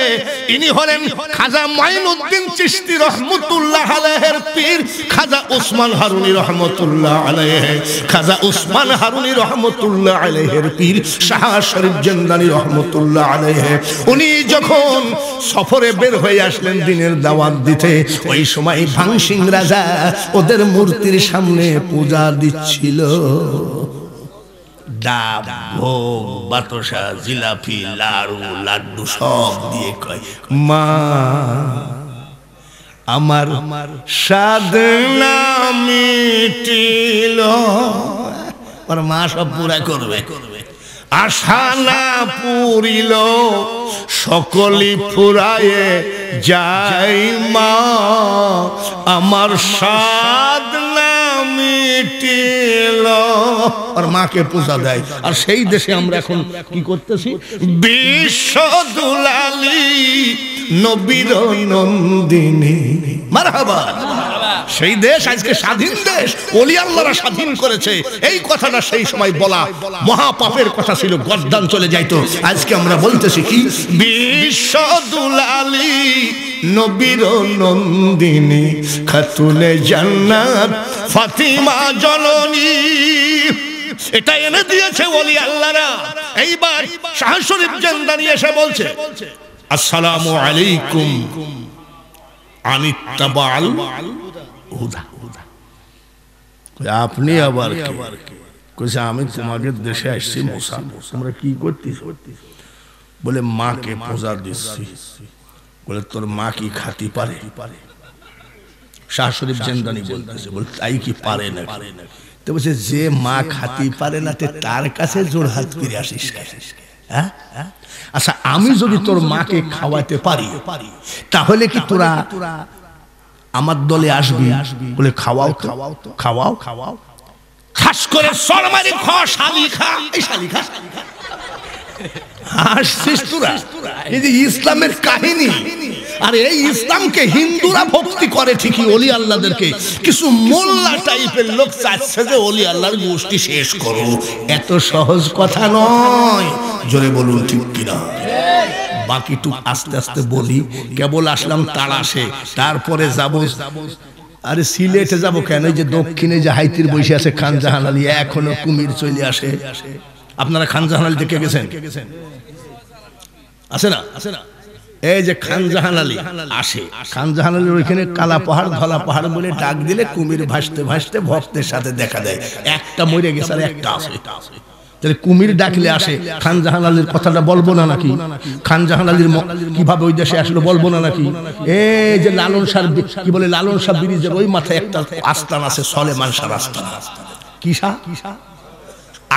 ইনি হলেন খাজা মাইনুদ্দিন চিস্তি রহমতুল্লাহ আলহের পীর খাজা উসমান হারুনি রহমতুল্লাহ আলহে খাজা উসমান হারুনি রহমতুল্লাহ আলহের পীর শাহ শরীফ জেন্দারি রহমতুল্লাহ আলহে উনি যখন সফরে বের হয়ে আসলেন দিনের দাওয়াত দিতে ওই সময় ভাংসিং রাজা ওদের মূর্তির সামনে পূজা দিচ্ছিল ডাব ভোগ বাতসা জিলাপি লাড়ু লাড্ডু সব দিয়ে কয় মা আমার আমার সাধনা মিটিল ওর মা সব পুরা করবে আশা না পুরিল সকলি ফুরায়ে যাই মা আমার সাধনা আর মাকে পূজা দেয় আর সেই দেশে আমরা এখন কি করতেছি বিশ্ব দুলালি নবীর নন্দিনী মারহাবা সেই দেশ আজকে স্বাধীন দেশ অলি স্বাধীন করেছে এই কথাটা সেই সময় বলা মহাপাপের কথা ছিল গদ্দান চলে যাইতো আজকে আমরা বলতেছি কি বিশ্ব দুলালি নবীর নন্দিনী খাতুনে জান্নাত ফাতিমা জননী এটা এনে দিয়েছে বলি আল্লাহরা এইবার শাহ জান দাঁড়িয়ে এসে বলছে আসসালামু আলাইকুম আনিত্তাবাল আপনি আবার কইছে আমি তোমাদের দেশে আসছি মোসা তোমরা কি করতেছ বলে মাকে পূজা দিচ্ছি বলে তোর মা কি খাতি পারে শাশুড়ি জেন্দানি বলতেছে বল তাই কি পারে না তো বলছে যে মা খাতি পারে না তার কাছে জোর হাত ফিরে আসিস হ্যাঁ? হ্যাঁ আচ্ছা, আচ্ছা আমি যদি তোর মাকে খাওয়াতে পারি তাহলে কি তোরা আমার দলে আসবি বলে খাওয়াও খাওয়াও তো খাওয়াও খাওয়াও খাস করে সরমারি খা শালি খা এই শালি খা ইসলামের কাহিনী আর এই ইসলামকে হিন্দুরা ভক্তি করে ঠিকই অলি কিছু মোল্লা টাইপের লোক চাচ্ছে যে অলি আল্লাহর গোষ্ঠী শেষ করো এত সহজ কথা নয় জোরে বলুন ঠিক কিনা বাকিটুক আস্তে আস্তে বলি কেবল আসলাম তাড়াশে তারপরে যাব আরে সিলেটে যাব কেন যে দক্ষিণে যে হাইতির বসে আছে খান জাহান আলী এখনো কুমির চলে আসে আপনারা খান জাহান আলী দেখে গেছেন আছে না আছে না এই যে খান জাহান আলী আসে খান জাহান আলীর ওইখানে কালা পাহাড় ধলা পাহাড় বলে ডাক দিলে কুমির ভাসতে ভাসতে ভক্তের সাথে দেখা দেয় একটা মরে গেছে আর একটা আছে তাহলে কুমির ডাকলে আসে খান জাহান আলীর কথাটা বলবো না নাকি খান জাহান আলীর কিভাবে ওই দেশে আসলো বলবো না নাকি এই যে লালন সার কি বলে লালন সার ব্রিজের ওই মাথায় একটা আস্তান আছে সলেমান সার আস্তান কিসা কিসা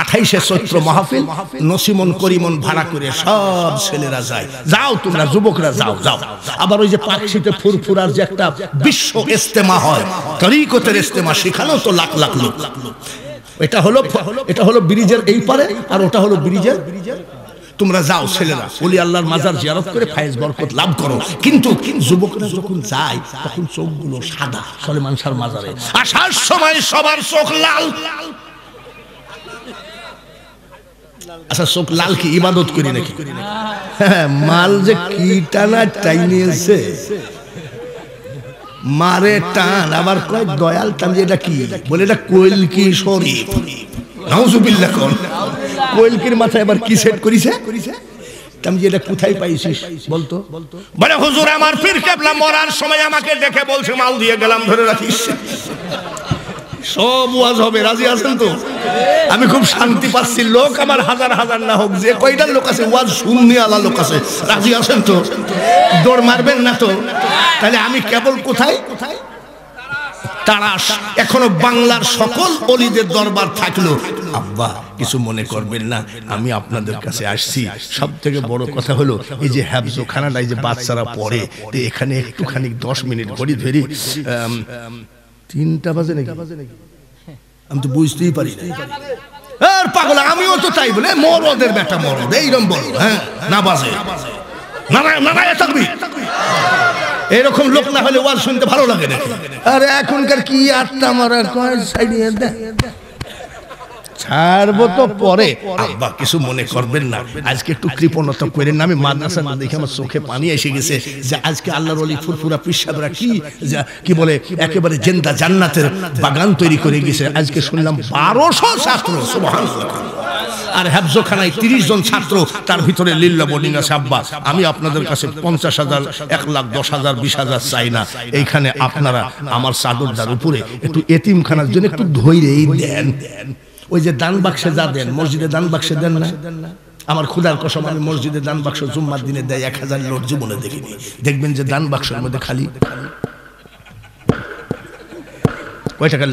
আঠাইশে চৈত্র মাহফিল নসিমন করিমন ভাড়া করে সব ছেলেরা যায় যাও তোমরা যুবকরা যাও যাও আবার ওই যে পাকশিতে ফুরফুরার যে একটা বিশ্ব ইস্তেমা হয় তরিকতের ইস্তেমা শেখানো তো লাখ লাখ লোক এটা হলো এটা হলো ব্রিজের এই পারে আর ওটা হলো ব্রিজের তোমরা যাও ছেলেরা ওলি আল্লাহর মাজার জিয়ারত করে ফায়েজ বরকত লাভ করো কিন্তু যুবকরা যখন যায় তখন চোখগুলো সাদা সলেমান শাহর মাজারে আসার সময় সবার চোখ লাল আচ্ছা চোখ লাল কি ইবাদত করি নাকি হ্যাঁ, মাল যে কি টানা টাইনিয়েছে মারে টান আবার কয় দয়াল টান এটা কি বলে এটা কোয়েল কি শরীফ নাউজুবিল্লাহ কোন কোয়েলকির মাথায় এবার কি সেট করিছে করিছে আমি এটা কোথায় পাইছিস বলতো বলে হুজুর আমার পীর কেবলা মরার সময় আমাকে দেখে বলছে মাল দিয়ে গেলাম ধরে রাখিস সব ওয়াজ হবে রাজি আছেন তো আমি খুব শান্তি পাচ্ছি লোক আমার হাজার হাজার না হোক যে কয়টা লোক আছে ওয়াজ শুননি আলা লোক আছে রাজি আছেন তো দৌড় মারবেন না তো তাহলে আমি কেবল কোথায় কোথায় তারাস এখনো বাংলার সকল অলিদের দরবার থাকলো আব্বা কিছু মনে করবেন না আমি আপনাদের কাছে আসছি সব থেকে বড় কথা হলো এই যে এই যে বাচ্চারা পড়ে এখানে একটুখানি দশ মিনিট ঘড়ি ধরি তিনটা বাজে নাকি আমি তো বুঝতেই পারি আর পাগল আমিও তো তাই বলে মরদের বেটা মরদ এইরকম বলো হ্যাঁ না বাজে এরকম লোক না হলে ওয়াজ শুনতে ভালো লাগে না আর এখনকার কি আটটা মারা কয় সাইড দেয় ছাড়বো তো পরে আব্বা কিছু মনে করবেন না আজকে একটু কৃপণতা করেন না আমি মাদ্রাসা না দেখে আমার চোখে পানি এসে গেছে যে আজকে আল্লাহর অলি ফুরফুরা পিসাবরা কি কি বলে একেবারে জেন্দা জান্নাতের বাগান তৈরি করে গেছে আজকে শুনলাম বারোশো ছাত্র আর হ্যাবজোখানায় তিরিশ জন ছাত্র তার ভিতরে লিল্লা বোর্ডিং আছে আব্বা আমি আপনাদের কাছে পঞ্চাশ হাজার এক লাখ দশ হাজার বিশ হাজার চাই না এইখানে আপনারা আমার চাদরদার উপরে একটু এতিমখানার জন্য একটু ধৈর্যই দেন দেন ওই যে দান বাক্সে যা দেন মসজিদে দান বাক্সে দেন না আমার খুদার কসম আমি মসজিদে দান বাক্স জুম্মার দিনে দেয় এক হাজার লোক জীবনে দেখিনি দেখবেন যে দান বাক্সের মধ্যে খালি ওই টাকার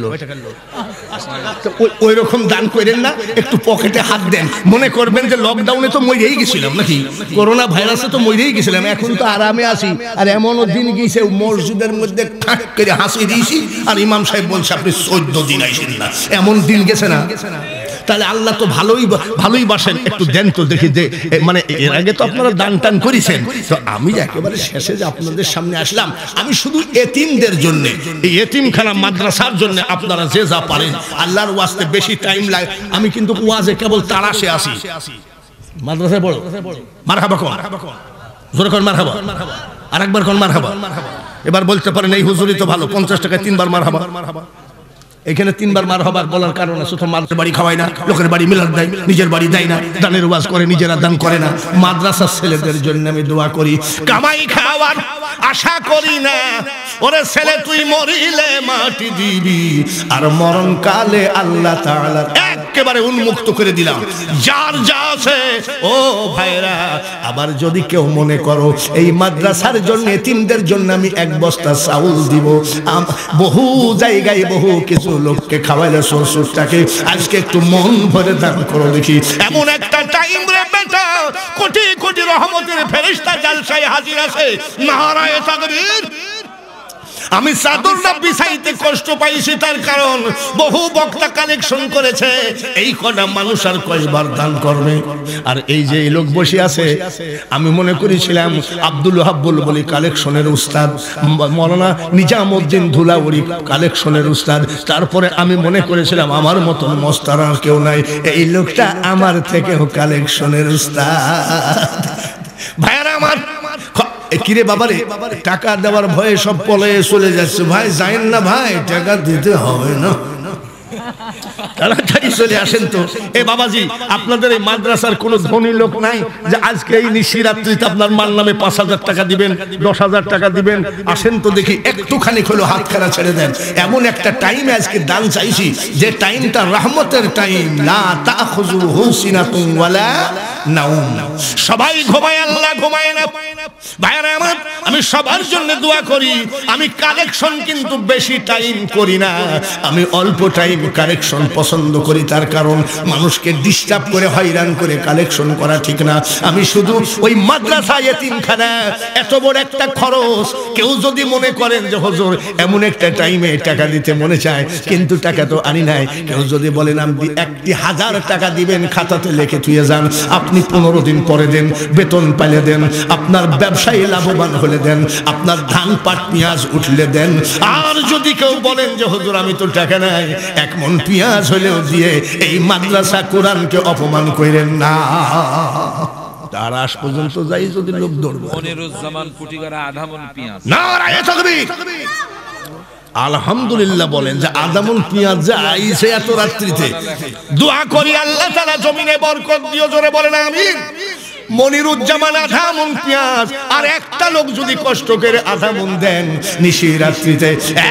ওই রকম দান করেন না একটু পকেটে হাত দেন মনে করবেন যে লকডাউনে তো মরেই গেছিলাম নাকি করোনা ভাইরাসে তো মরেই গেছিলাম এখন তো আরামে আছি আর এমনও দিন গিয়েছে মসজিদের মধ্যে ঠাক করে হাসি দিয়েছি আর ইমাম সাহেব বলছে আপনি চোদ্দ দিন আইসেন না এমন দিন গেছে না গেছে না তাহলে আল্লাহ তো ভালোই ভালোই বাসেন একটু দেন তো দেখি যে মানে এর আগে তো আপনারা দান টান করেছেন তো আমি একেবারে শেষে যে আপনাদের সামনে আসলাম আমি শুধু এতিমদের জন্য এই এতিমখানা মাদ্রাসার জন্য আপনারা যে যা পারেন আল্লাহর ওয়াজতে বেশি টাইম লাগে আমি কিন্তু ওয়াজে কেবল তারাশে আসি মাদ্রাসায় বড় মারহাবা কোন জোরে কোন মারহাবা আর একবার কন মার এবার বলতে পারেন এই হুজুরি তো ভালো পঞ্চাশ টাকায় তিনবার মারহাবা মারহাবা এখানে তিনবার মার হবার বলার কারণ আছে তো মানুষের বাড়ি খাওয়ায় না লোকের বাড়ি মিলার দেয় নিজের বাড়ি দেয় না দানের ওয়াজ করে নিজেরা দান করে না মাদ্রাসার ছেলেদের জন্য আমি দোয়া করি কামাই খাওয়ার আশা করি না ওরে ছেলে তুই মরিলে মাটি দিবি আর মরণ কালে আল্লাহ তাআলা একেবারে উন্মুক্ত করে দিলাম যার যা আছে ও ভাইরা আবার যদি কেউ মনে করো এই মাদ্রাসার জন্য তিনদের জন্য আমি এক বস্তা চাউল দিব বহু জায়গায় বহু কিছু লোককে খাওয়াইলে শ্বশুরটাকে আজকে একটু মন ভরে দান করো দেখি এমন একটা টাইম কোটি কোটি রহমতের ফেরিস্তা জালসায় হাজির আছে নাহারায় তাকবীর আমি চাদরটা বিছাইতে কষ্ট পাইছি তার কারণ বহু বক্তা কালেকশন করেছে এই কটা মানুষ আর কয়েকবার দান করবে আর এই যে এই লোক বসে আছে আমি মনে করেছিলাম আব্দুল হাব্বুল বলি কালেকশনের উস্তাদ মরনা নিজামুদ্দিন ধুলাউরি কালেকশনের উস্তাদ তারপরে আমি মনে করেছিলাম আমার মতন মস্তার আর কেউ নাই এই লোকটা আমার থেকেও কালেকশনের উস্তাদ ভাইয়ারা আমার কিরে বাবারে টাকা দেওয়ার ভয়ে সব পলে চলে যাচ্ছে ভাই যাইন না ভাই টাকা দিতে হবে না তাড়াতাড়ি এই মাদ্রাসার ধনী লোক নাই যে আজকে এই আপনার মাল নামে পাঁচ হাজার টাকা দিবেন দশ হাজার টাকা দিবেন আসেন তো দেখি একটুখানি হাত খারা ছেড়ে দেন এমন একটা আজকে চাইছি যে টাইমটা রহমতের টাইম নাউম সবাই ঘুমায় আল্লাহ ঘুমায় না ভাইরা আমার আমি সবার জন্য দোয়া করি আমি কালেকশন কিন্তু বেশি টাইম করি না আমি অল্প টাইম কালেকশন পছন্দ করি তার কারণ মানুষকে ডিস্টার্ব করে হয়রান করে কালেকশন করা ঠিক না আমি শুধু ওই মাদ্রাসা এতিমখানা এত বড় একটা খরচ কেউ যদি মনে করেন যে হজুর এমন একটা টাইমে টাকা দিতে মনে চায় কিন্তু টাকা তো আনি নাই কেউ যদি বলেন আমি একটি হাজার টাকা দিবেন খাতাতে লেখে তুইয়ে যান আপনি পনেরো দিন পরে দেন বেতন পাইলে দেন আপনার ব্যবসায়ী লাভবান হয়ে বলে দেন আপনার ধান পাট পেঁয়াজ উঠলে দেন আর যদি কেউ বলেন যে হজুর আমি তো টাকা নাই এক মন পেঁয়াজ হলেও দিয়ে এই মাদ্রাসা কোরআনকে অপমান করেন না আলহামদুলিল্লাহ বলেন যে আদামুল পিঁয়াজ যে আইছে এত রাত্রিতে দোয়া করি আল্লাহ তাআলা জমিনে বরকত দিয়ে জোরে বলেন আমি মনিরুজ্জামান আধা মন পেঁয়াজ আর একটা লোক যদি কষ্ট করে আধা মন দেন নিশি রাত্রিতে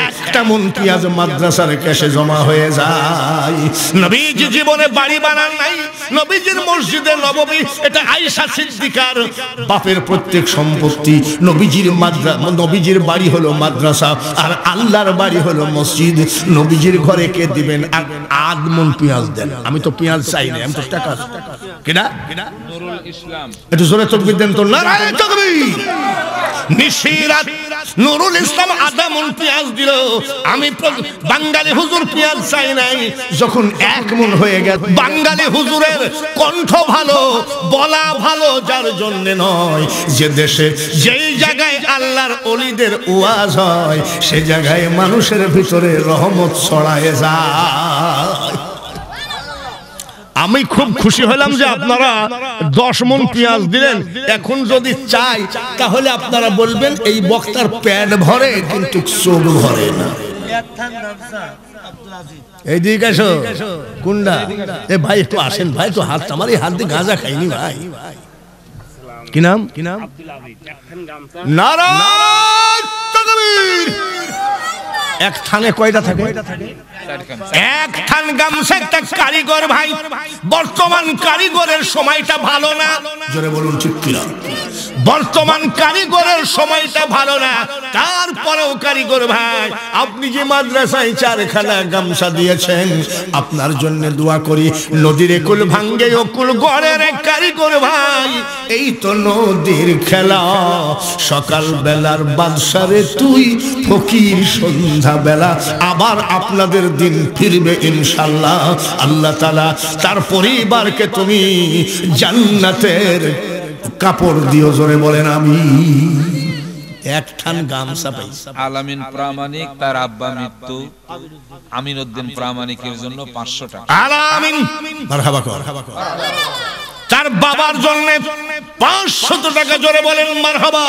একটা মন পেঁয়াজ মাদ্রাসার ক্যাশে জমা হয়ে যায় নবীজি জীবনে বাড়ি বানান নাই নবীজির মসজিদে নববী এটা আয়েশা সিদ্দিকার বাপের প্রত্যেক সম্পত্তি নবীজির মাদ্রা নবীজির বাড়ি হলো মাদ্রাসা আর আল্লাহর বাড়ি হলো মসজিদ নবীজির ঘরে কে দিবেন আধ মন পেঁয়াজ দেন আমি তো পেঁয়াজ চাই না আমি তো টাকা কিনা নুরুল ইসলাম একটু জোরে দেন তো নারায়ণ নিশিরাত নুরুল ইসলাম পেঁয়াজ দিল আমি বাঙালি হুজুর পেঁয়াজ চাই নাই যখন এক মন হয়ে গেল বাঙালি হুজুরের কণ্ঠ ভালো বলা ভালো যার জন্য নয় যে দেশে যেই জায়গায় আল্লাহর অলিদের ওয়াজ হয় সে জায়গায় মানুষের ভিতরে রহমত ছড়ায় যায় আমি খুব খুশি হলাম যে আপনারা দশ মন পেঁয়াজ দিলেন এখন যদি চাই তাহলে আপনারা বলবেন এই বক্তার প্যাড ভরে কিন্তু চোখ ভরে না এইদিকে কুন্ডা এ ভাই একটু আসেন ভাই তো হাত হাত দিয়ে গাঁজা ভাই কি নাম কি নাম এক থানে কয়টা থাকে এক থান গামছা একটা কারিগর ভাই বর্তমান কারিগরের সময়টা ভালো না জোরে বলুন চিৎকিরা বর্তমান কারিগরের সময়টা ভালো না তারপরেও কারিগর ভাই আপনি যে মাদ্রাসায় চারখানা গামছা দিয়েছেন আপনার জন্য দোয়া করি নদীর একুল ভাঙ্গে অকুল গড়ের কারিগর ভাই এই তো নদীর খেলা সকাল বেলার বাদশারে তুই ফকির সন্ধ্যা বেলা আবার আপনাদের দিন ফিরবে ইনশাল্লাহ আল্লাহ তালা তার পরিবারকে তুমি জান্নাতের কাপড় দিও জোরে বলেন আমি একখান গামছা আলামিন প্রামাণিক তার আব্বা মৃত্যু আমিনউদ্দিন প্রামাণিকের জন্য 500 টাকা আলামিন মারহাবা কর তার বাবার জন্য 500 টাকা জোরে বলেন মারহাবা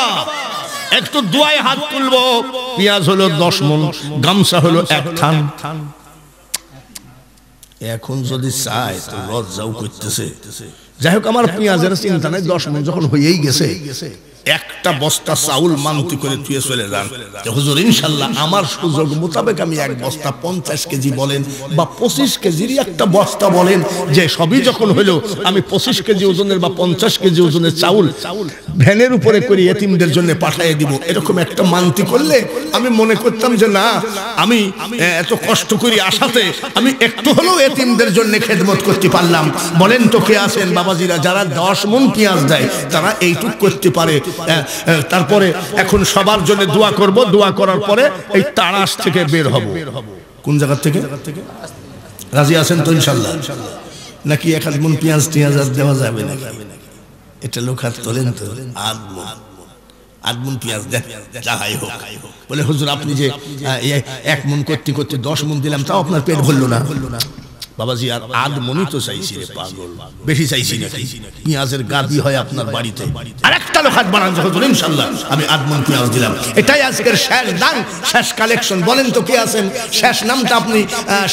একটু দুয়ায় হাত তুলবো পিয়াজ হলো 10 মণ গামছা হলো এখন যদি চায় তো লজ্জাও করতেছে যাই হোক আমার পেঁয়াজের চিন্তা নাই দশ মন যখন হয়েই গেছে একটা বস্তা চাউল মানতি করে তুয়ে চলে যান হুজুর ইনশাল্লাহ আমার সুযোগ মোতাবেক আমি এক বস্তা পঞ্চাশ কেজি বলেন বা পঁচিশ কেজির একটা বস্তা বলেন যে সবই যখন হলো আমি পঁচিশ কেজি ওজনের বা পঞ্চাশ কেজি ওজনের চাউল ভ্যানের উপরে করি এতিমদের জন্য পাঠাই দিব এরকম একটা মানতি করলে আমি মনে করতাম যে না আমি এত কষ্ট করি আশাতে আমি একটু হলেও এতিমদের জন্য খেদমত করতে পারলাম বলেন তো কে আছেন বাবাজিরা যারা দশ মন পেঁয়াজ দেয় তারা এইটুক করতে পারে হ্যাঁ, হ্যাঁ, তারপরে এখন সবার জন্য দোয়া করব দোয়া করার পরে এই তারাস থেকে বের হব কোন জায়গা থেকে রাজি আছেন তো ইনশাল্লাহ নাকি এক হাত মন পেঁয়াজ টিয়াজ আর দেওয়া যাবে নাকি এটা লোক হাত তোলেন তো আদমন আদমন পেঁয়াজ দেন যাহাই হোক বলে হুজুর আপনি যে এক মন করতে করতে দশ মন দিলাম তাও আপনার পেট ভরল না বাবাজি আর আদ মনি তো চাইছি রে পাগল বেশি চাইছি না পেঁয়াজের গাদি হয় আপনার বাড়িতে আর একটা লোক হাত বানান যখন ইনশাল্লাহ আমি আদমন পেঁয়াজ দিলাম এটাই আজকের শেষ দান শেষ কালেকশন বলেন তো কে আছেন শেষ নামটা আপনি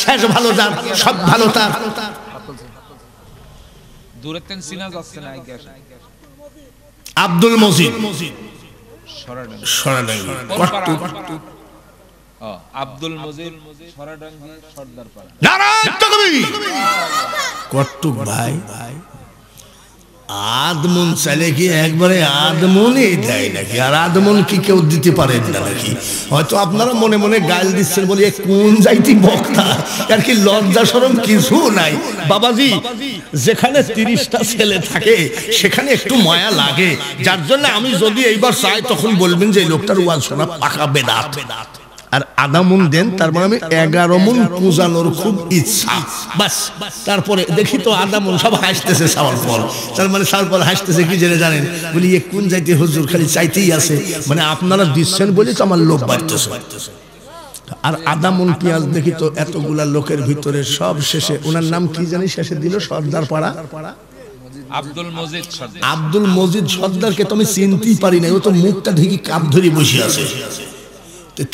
শেষ ভালো দান সব ভালো তার আব্দুল মজিদ সরানাই কত আব্দুল মজিদ সরাডাঙ্গি সর্দার পাড়া ভাই আদমন চাইলে কি একবারে আদমনই দেয় নাকি আর আদমন কি কেউ দিতে পারেন না নাকি হয়তো আপনারা মনে মনে গাল দিচ্ছেন বলে কোন যাইতি বক্তা আর কি লজ্জা সরম কিছু নাই বাবাজি যেখানে তিরিশটা ছেলে থাকে সেখানে একটু মায়া লাগে যার জন্য আমি যদি এইবার চাই তখন বলবেন যে লোকটার ওয়াজ শোনা পাকা বেদাত বেদাত আর আধা মন দেন মানে তার মানে আমি এগারো মন পূজানোর খুব ইচ্ছা বাস তারপরে দেখি তো আধা মন সব হাসতেছে সাওয়ার পর তার মানে সাওয়ার পর হাসতেছে কি জেনে জানেন বলি এ কোন যাইতে হুজুর খালি চাইতেই আছে মানে আপনারা দিচ্ছেন বলে তো আমার লোভ বাড়তেছে আর আদা মন পেঁয়াজ দেখি তো এতগুলা লোকের ভিতরে সব শেষে ওনার নাম কি জানি শেষে দিল সর্দার পাড়া আব্দুল মজিদ আব্দুল মজিদ সর্দারকে তো আমি চিনতেই পারি না ও তো মুখটা ঢেকে কাপ ধরে বসে আছে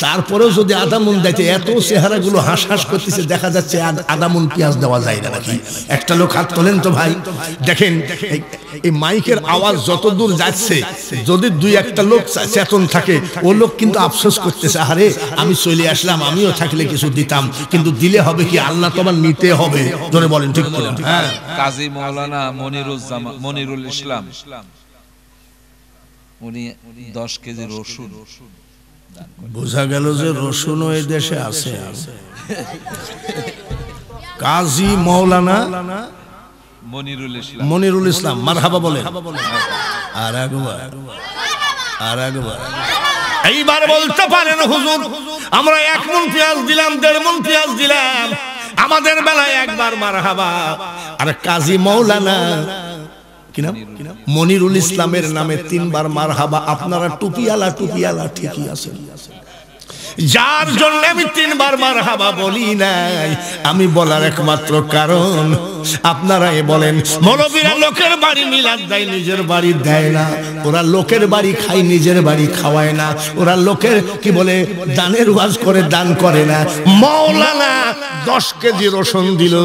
তারপরেও যদি আদামুন দেখে এত চেহারাগুলো হাস হাস করতেছে দেখা যাচ্ছে আদামুন পেঁয়াজ দেওয়া যায় না নাকি একটা লোক হাত তোলেন তো ভাই দেখেন এই মাইকের আওয়াজ যত দূর যাচ্ছে যদি দুই একটা লোক চেতন থাকে ও লোক কিন্তু আফসোস করতেছে আরে আমি চলে আসলাম আমিও থাকলে কিছু দিতাম কিন্তু দিলে হবে কি আল্লাহ তোমার নিতে হবে জোরে বলেন ঠিক বলেন হ্যাঁ কাজী মাওলানা মনিরুজ্জামা মনিরুল ইসলাম উনি দশ কেজির রসুন বোঝা গেল যে রসুনও এই দেশে আছে কাজী মৌলানা মনিরুল ইসলাম মারহাবা বলে আর একবার আর একবার এইবার বলতে পারেন হুজুর আমরা এক মন পেঁয়াজ দিলাম দেড় মন পেঁয়াজ দিলাম আমাদের বেলায় একবার মারহাবা আর কাজী মৌলানা মনিরুল ইসলামের নামে তিনবার মার হাবা আপনারা টুপিয়ালা টুপিয়ালা ঠিকই আছেন যার জন্য আমি তিনবার মার হাবা বলি নাই আমি বলার একমাত্র কারণ আপনারাই বলেন মৌলবীরা লোকের বাড়ি মিলাদ দেয় নিজের বাড়ি দেয় না ওরা লোকের বাড়ি খায় নিজের বাড়ি খাওয়ায় না ওরা লোকের কি বলে দানের ওয়াজ করে দান করে না মৌলানা দশ কেজি রসুন দিল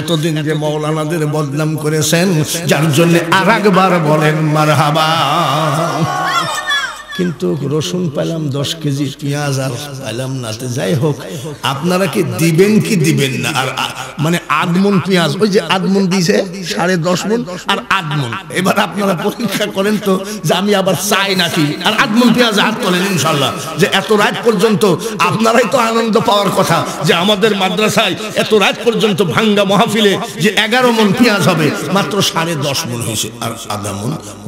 এতদিন যে মৌলানাদের বদনাম করেছেন যার জন্য আর একবার বলেন মার হাবা কিন্তু রসুন পেলাম দশ কেজি পেঁয়াজ আর পেলাম না যাই হোক আপনারা কি দিবেন কি দিবেন না আর মানে আদমন পেঁয়াজ ওই যে আদমন দিয়েছে সাড়ে দশ মন আর আদমন এবার আপনারা পরীক্ষা করেন তো যে আমি আবার চাই নাকি আর আদমন পেঁয়াজ হাত তোলেন ইনশাল্লাহ যে এত রাত পর্যন্ত আপনারাই তো আনন্দ পাওয়ার কথা যে আমাদের মাদ্রাসায় এত রাত পর্যন্ত ভাঙ্গা মহাফিলে যে এগারো মন পেঁয়াজ হবে মাত্র সাড়ে দশ মন হয়েছে আর আদা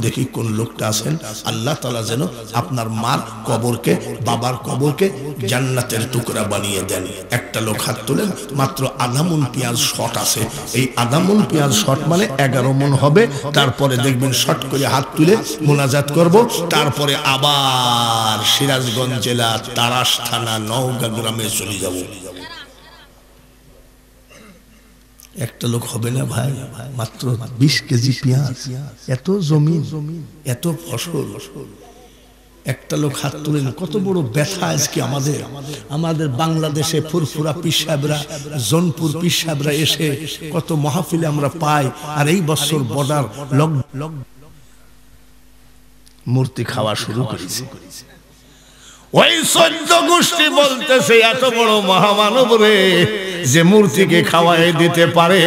দেখি কোন লোকটা আছেন আল্লাহ তালা যেন আপনার মার কবরকে বাবার কবরকে জান্নাতের টুকরা বানিয়ে দেন একটা লোক হাত তোলেন মাত্র আধামন পেঁয়াজ শট আছে এই আধামন পেঁয়াজ শট মানে এগারো মন হবে তারপরে দেখবেন শট করে হাত তুলে মোনাজাত করব তারপরে আবার সিরাজগঞ্জ জেলা তারাস থানা নওগাঁ গ্রামে চলে যাব একটা লোক হবে না ভাই মাত্র বিশ কেজি পেঁয়াজ এত জমি এত ফসল একটা লোক হাত তুলেন কত বড় ব্যথা আজকে আমাদের আমাদের বাংলাদেশে ফুরফুরা পিসাবরা জনপুর পিসাবরা এসে কত মাহফিলে আমরা পাই আর এই বছর বর্ডার লগ লগ মূর্তি খাওয়া শুরু করেছে ওই সৈন্য গোষ্ঠী বলতেছে এত বড় মহামানব রে যে মূর্তিকে খাওয়াই দিতে পারে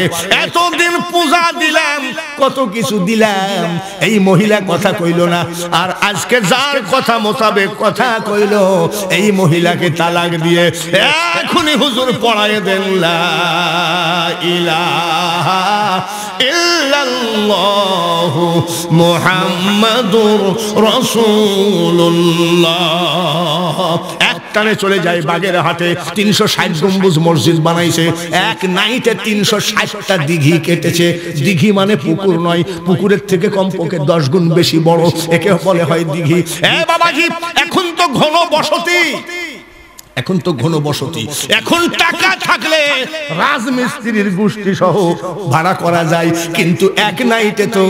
এতদিন পূজা দিলাম কত কিছু দিলাম এই মহিলা কথা কইল না আর আজকে যার কথা মোতাবেক কথা কইল এই মহিলাকে তালাক দিয়ে এখনই হুজুর পড়ায় দেন লা ইলাহা ইল্লাল্লাহ মুহাম্মাদুর রাসূলুল্লাহ টানে চলে যায় বাগের হাটে তিনশো ষাট গম্বুজ মসজিদ বানাইছে এক নাইটে তিনশো ষাটটা দিঘি কেটেছে দিঘি মানে পুকুর নয় পুকুরের থেকে কমপক্ষে দশ গুণ বেশি বড় একে বলে হয় দিঘি এ বাবাজি এখন তো ঘন বসতি এখন তো ঘন বসতি এখন টাকা থাকলে রাজমিস্ত্রির গোষ্ঠী সহ ভাড়া করা যায় কিন্তু এক নাইটে তো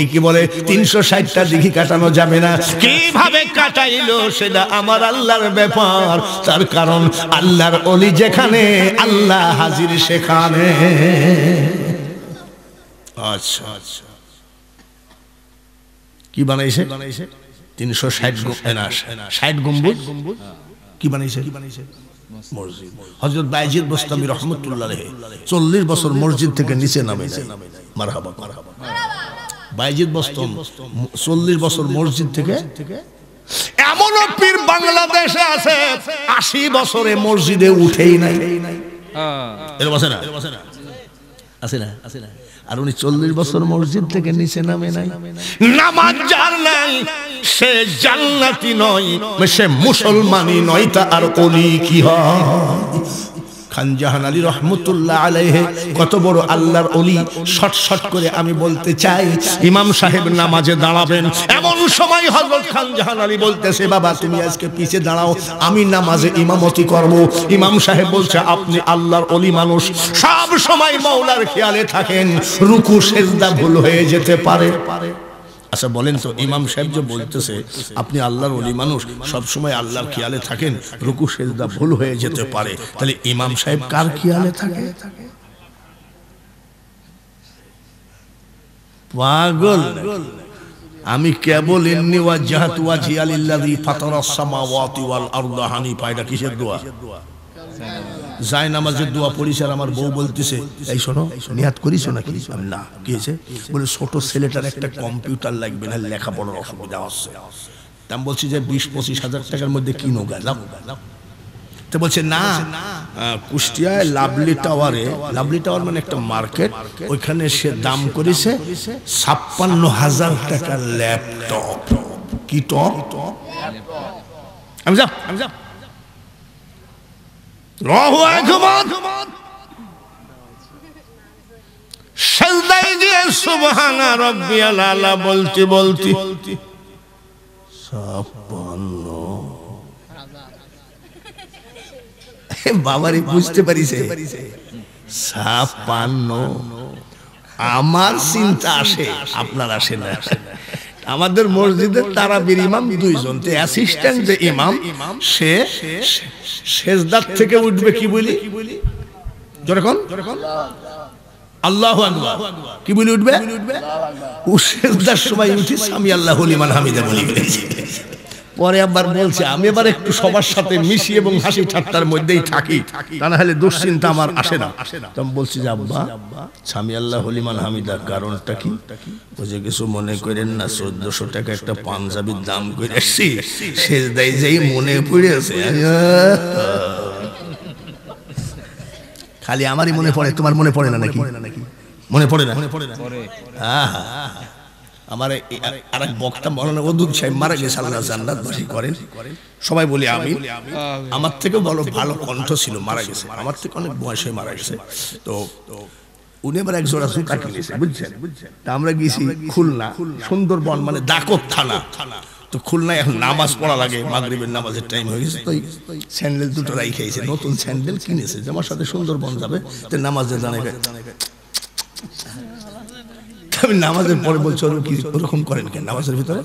এই কি বলে তিনশো ষাটটা দিঘি কাটানো যাবে না কিভাবে কাটাইলো সেটা আমার আল্লাহর ব্যাপার তার কারণ আল্লাহর অলি যেখানে আল্লাহ হাজির সেখানে আচ্ছা আচ্ছা কি বানাইছে বানাইছে তিনশো ষাট ষাট গম্বুজ গম্বুজ কি বানিয়েছে মসজিদ হজরত বাইজিদ বস্তামি বছর মসজিদ থেকে নিচে নামে মারহাবা মারহাবা বাইজিদ বস্তম চল্লিশ বছর মসজিদ থেকে এমনও পীর বাংলাদেশে আছে বছরে মসজিদে উঠেই নাই হ্যাঁ। আছে না আছে না আছে না আর উনি চল্লিশ বছর মসজিদ থেকে নিচে নামে নাই নামাজ নাই সে জান্নাতি নয় সে মুসলমানই নয় তা আর কলি কি হয় আলী রহমতুল্লাহ কত বড় অলি করে আমি বলতে চাই ইমাম সাহেব নামাজে দাঁড়াবেন এমন সময় বাবা তুমি আজকে দাঁড়াও আমি নামাজে ইমামতি ইমাম সাহেব বলছে আপনি আল্লাহর অলি মানুষ সব সময় মৌলার খেয়ালে থাকেন রুকু সেজদা ভুল হয়ে যেতে পারে পারে আচ্ছা বলেন তো ইমাম সাহেব যে বলতেছে আপনি আল্লাহর অলি মানুষ সবসময় আল্লাহর খেয়ালে থাকেন রুকু সেজদা ভুল হয়ে যেতে পারে তাহলে ইমাম সাহেব কার খেয়ালে থাকে পাগল আমি কেবল ইন্নি ওয়া জাহাত ওয়া জিয়ালিল্লাযী ফাতারাস সামাওয়াতি ওয়াল আরদা হানিফা এটা কিসের দোয়া সুবহানাল্লাহ যায় নামাজের দোয়া পড়িস আর আমার বউ বলতেছে এই শোনো নিয়াত করিস নাকি আমি না কি বলে ছোট ছেলেটার একটা কম্পিউটার লাগবে না লেখাপড়ার অসুবিধা আছে তা বলছি যে বিশ পঁচিশ হাজার টাকার মধ্যে কিনো গেলাম তো বলছে না কুষ্টিয়ায় লাভলি টাওয়ারে লাভলি টাওয়ার মানে একটা মার্কেট ওইখানে সে দাম করেছে ছাপ্পান্ন হাজার টাকার ল্যাপটপ কি টপ আমি যা আমি যা সেজদাই দিয়ে সুবহানা রব্বিয়াল আলা বলতে বলতে বাবারে বুঝতে পারিছে আমার চিন্তা আসে আপনার আসে না আমাদের মসজিদে তারাবির ইমাম দুইজন যে অ্যাসিস্ট্যান্ট যে ইমাম সে শেষদার থেকে উঠবে কি বলি যখন আল্লাহ আকবার কি বলি উঠবে উঠবে ও শেষদার সময় উঠি আমি আল্লাহ লিমান হামিদা বলি পরে আবার বলছে আমি এবার একটু সবার সাথে মিশি এবং হাসি ঠাট্টার মধ্যেই থাকি তা না হলে দুশ্চিন্তা আমার আসে না তখন বলছি যে আব্বা স্বামী আল্লাহ হলিমান হামিদার কারণটা কি যে কিছু মনে করেন না চোদ্দশো টাকা একটা পাঞ্জাবির দাম করে আসছি শেষ দেয় যেই মনে পড়েছে খালি আমারই মনে পড়ে তোমার মনে পড়ে না নাকি মনে পড়ে না মনে পড়ে না হ্যাঁ হ্যাঁ আমার আর এক বক্তা সাহেব মারা গেছে আল্লাহ জান্নাত বাসি করেন সবাই বলি আমি আমার বলো ভালো কণ্ঠ ছিল মারা গেছে আমার থেকে অনেক বয়স হয়ে মারা গেছে তো উনি আবার এক জোড়া কিনেছে বুঝছেন তা আমরা গেছি খুলনা সুন্দরবন মানে ডাকত থানা তো খুলনায় এখন নামাজ পড়া লাগে মাগরিবের নামাজের টাইম হয়ে গেছে তো স্যান্ডেল দুটো রাই খাইছে নতুন স্যান্ডেল কিনেছে আমার সাথে সুন্দরবন যাবে তো নামাজের দাঁড়ায় আমি নামাজের পরে বলছি ওর কি ওরকম করেন কেন নামাজের ভিতরে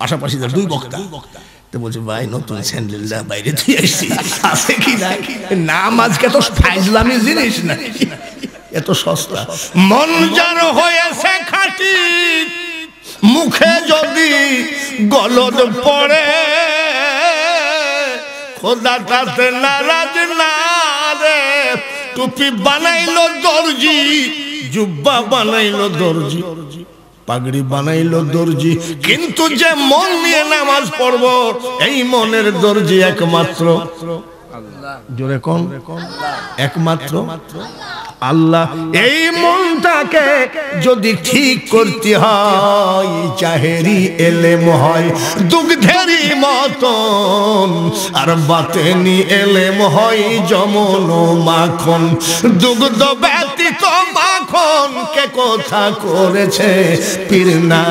পাশাপাশি দুই বক্তা তো বলছে ভাই নতুন স্যান্ডেল যা বাইরে দিয়ে আসছি আছে কি না নামাজকে তো ফাইজলামি জিনিস না এত সস্তা মন যার হয়েছে খাটি মুখে যদি গলদ পড়ে খোদা তাতে নারাজ না রে টুপি বানাইলো দর্জি জুব্বা বানাইলো দর্জি পাগড়ি বানাইলো দর্জি কিন্তু যে মন নিয়ে নামাজ পড়ব এই মনের দর্জি একমাত্র জোরে কোন একমাত্র আল্লাহ এই মনটাকে যদি ঠিক করতে হয় চাহেরি এলেম হয় দুগ্ধেরই মতন আর বাতেনি এলেম হয় যমন মাখন দুগ্ধ ব্যতীত মাখন কে কথা করেছে পীর না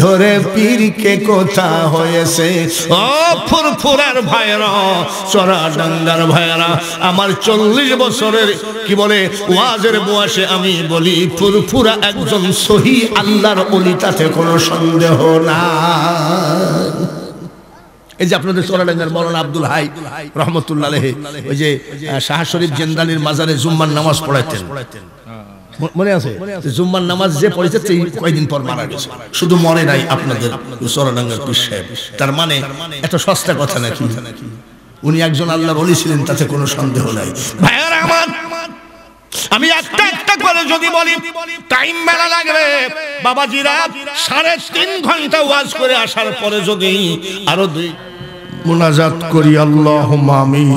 ধরে পীর কে কথা হয়েছে ও ফুরফুরার ভাইরা চরা ডাঙ্গার ভাইরা আমার চল্লিশ বছরের কি বলে ওয়া নামাজের বয়সে আমি বলি পুরপুরা একজন সহি আল্লাহর তাতে কোনো সন্দেহ না এই যে আপনাদের চোরাডাঙ্গার মরান আব্দুল হাই রহমতুল্লাহ ওই যে শাহ শরীফ জেন্দালির মাজারে জুম্মার নামাজ পড়াইতেন মনে আছে জুম্মার নামাজ যে পড়েছে কয়েকদিন পর মারা গেছে শুধু মনে নাই আপনাদের চোরাডাঙ্গার তার মানে এত সস্তা কথা নাকি উনি একজন আল্লাহর অলি ছিলেন তাতে কোনো সন্দেহ নাই ভাইয়ার আমার আমি একটা একটা করে যদি বলি টাইম মেলা লাগবে বাবাজিরা সাড়ে তিন ঘন্টা ওয়াজ করে আসার পরে যদি আরো দুই মোনাজাত করি আল্লাহ আমিন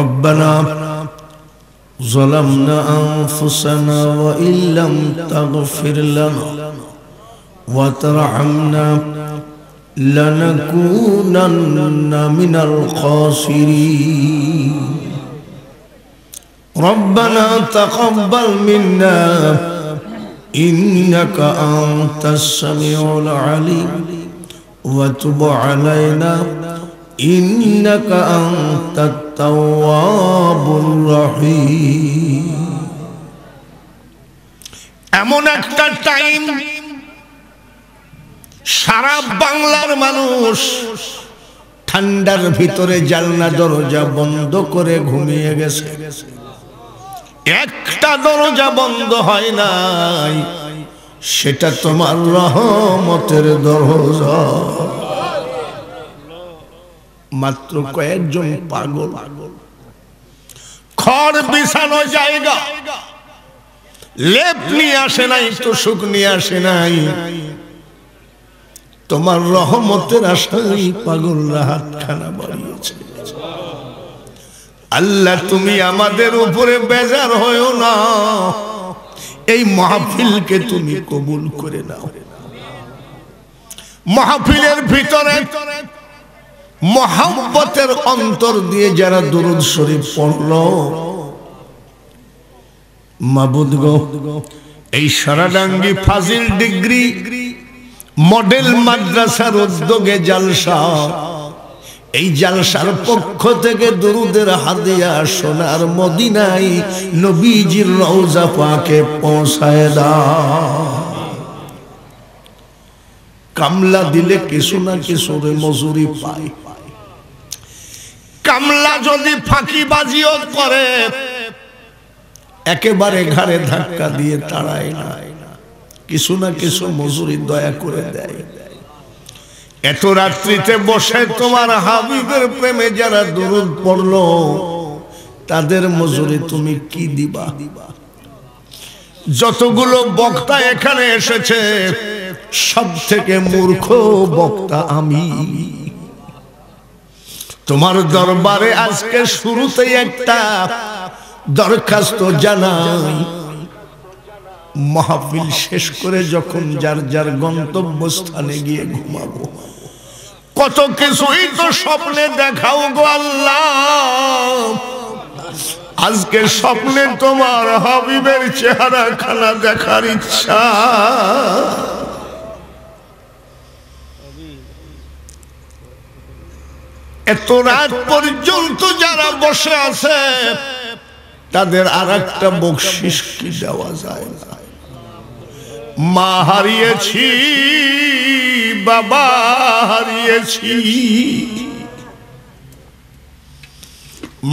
ربنا ظلمنا أنفسنا وإن لم تغفر لنا وترحمنا لنكونن من الخاسرين ربنا تقبل منا إنك أنت السميع العليم وتب علينا إنك أنت التواب الرحيم أمنك একটা টাইম সারা বাংলার মানুষ ঠান্ডার ভিতরে জালনা দরজা বন্ধ করে ঘুমিয়ে গেছে গেছে একটা দরজা বন্ধ হয় নাই সেটা তোমার রহমতের দরজা মাত্র কয়েকজন পাগল খড় বিছানো জায়গা লেপ নিয়ে আসে নাই তো সুখ নিয়ে আসে নাই তোমার রহমতের আশায় পাগল রাহাত খানা বাড়িয়েছে আল্লাহ তুমি আমাদের উপরে বেজার হয়েও না এই মাহফিলকে তুমি কবুল করে নাও মাহফিলের ভিতরে মহাব্বতের অন্তর দিয়ে যারা দরুদ শরীফ পড়ল মাবুদ এই সারাডাঙ্গি ফাজিল ডিগ্রি মডেল মাদ্রাসার উদ্যোগে জালসা এই জালসার পক্ষ থেকে দুরুদের হাদিয়া সোনার মদিনাই নবীজির রওজা পাকে পৌঁছায় দা কামলা দিলে কিছু না কিছু রে মজুরি পাই কামলা যদি ফাঁকি বাজিও করে একেবারে ঘাড়ে ধাক্কা দিয়ে তাড়ায় না কিছু না কিছু মজুরি দয়া করে দেয় এত রাত্রিতে বসে তোমার হাবিবের প্রেমে যারা দরুদ পড়লো তাদের মজুরি তুমি কি দিবা যতগুলো বক্তা এখানে এসেছে সব থেকে মূর্খ বক্তা আমি তোমার দরবারে আজকে শুরুতেই একটা দরখাস্ত জানাই মহাবিল শেষ করে যখন যার যার গন্তব্যস্থানে গিয়ে ঘুমাবো কত কিছুই তো স্বপ্নে দেখাও গো আল্লাহ আজকে স্বপ্নে তোমার হাবিবের চেহারা খানা দেখার ইচ্ছা এত রাত পর্যন্ত যারা বসে আছে তাদের আর একটা বকশিস কি দেওয়া যায় না মা হারিয়েছি বাবা হারিয়েছি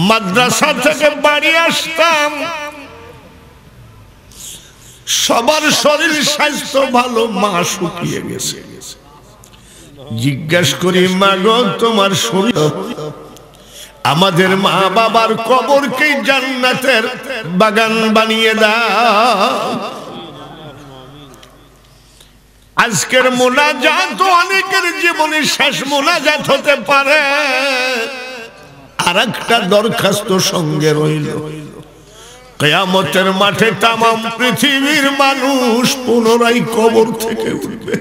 মাদ্রাসা থেকে বাড়ি আসতাম সবার শরীর স্বাস্থ্য ভালো মা শুকিয়ে গেছে জিজ্ঞাস করি মা গো তোমার শরীর আমাদের মা বাবার কবরকে জান্নাতের বাগান বানিয়ে দাও আজকের তো অনেকের জীবনে শেষ যা হতে পারে আর একটা দরখাস্ত সঙ্গে রইল কেয়ামতের মাঠে তাম পৃথিবীর মানুষ পুনরায় কবর থেকে উঠবে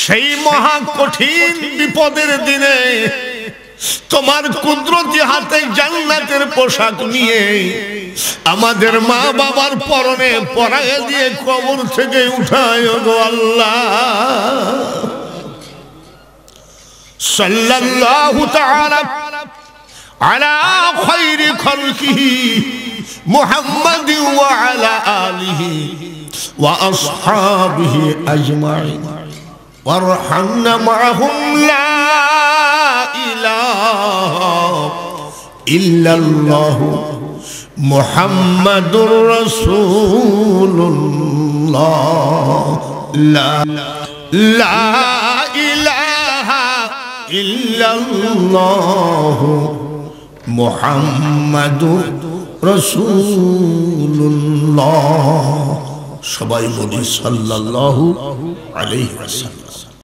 সেই মহা কঠিন বিপদের দিনে তোমার কুদরতি হাতে জান্নাতের পোশাক নিয়ে আমাদের মা বাবার পরনে পরাগে দিয়ে কবর থেকে উঠায় গো আল্লাহ সাল্লাল্লাহু তাআলা আলা খায়রি খালকিহি আলা আলিহি ওয়া আসহাবিহি أجمعين وارحمنا معهم لا إله إلا الله محمد رسول الله لا لا إله إلا الله محمد رسول الله সবাই صلى الله عليه وسلم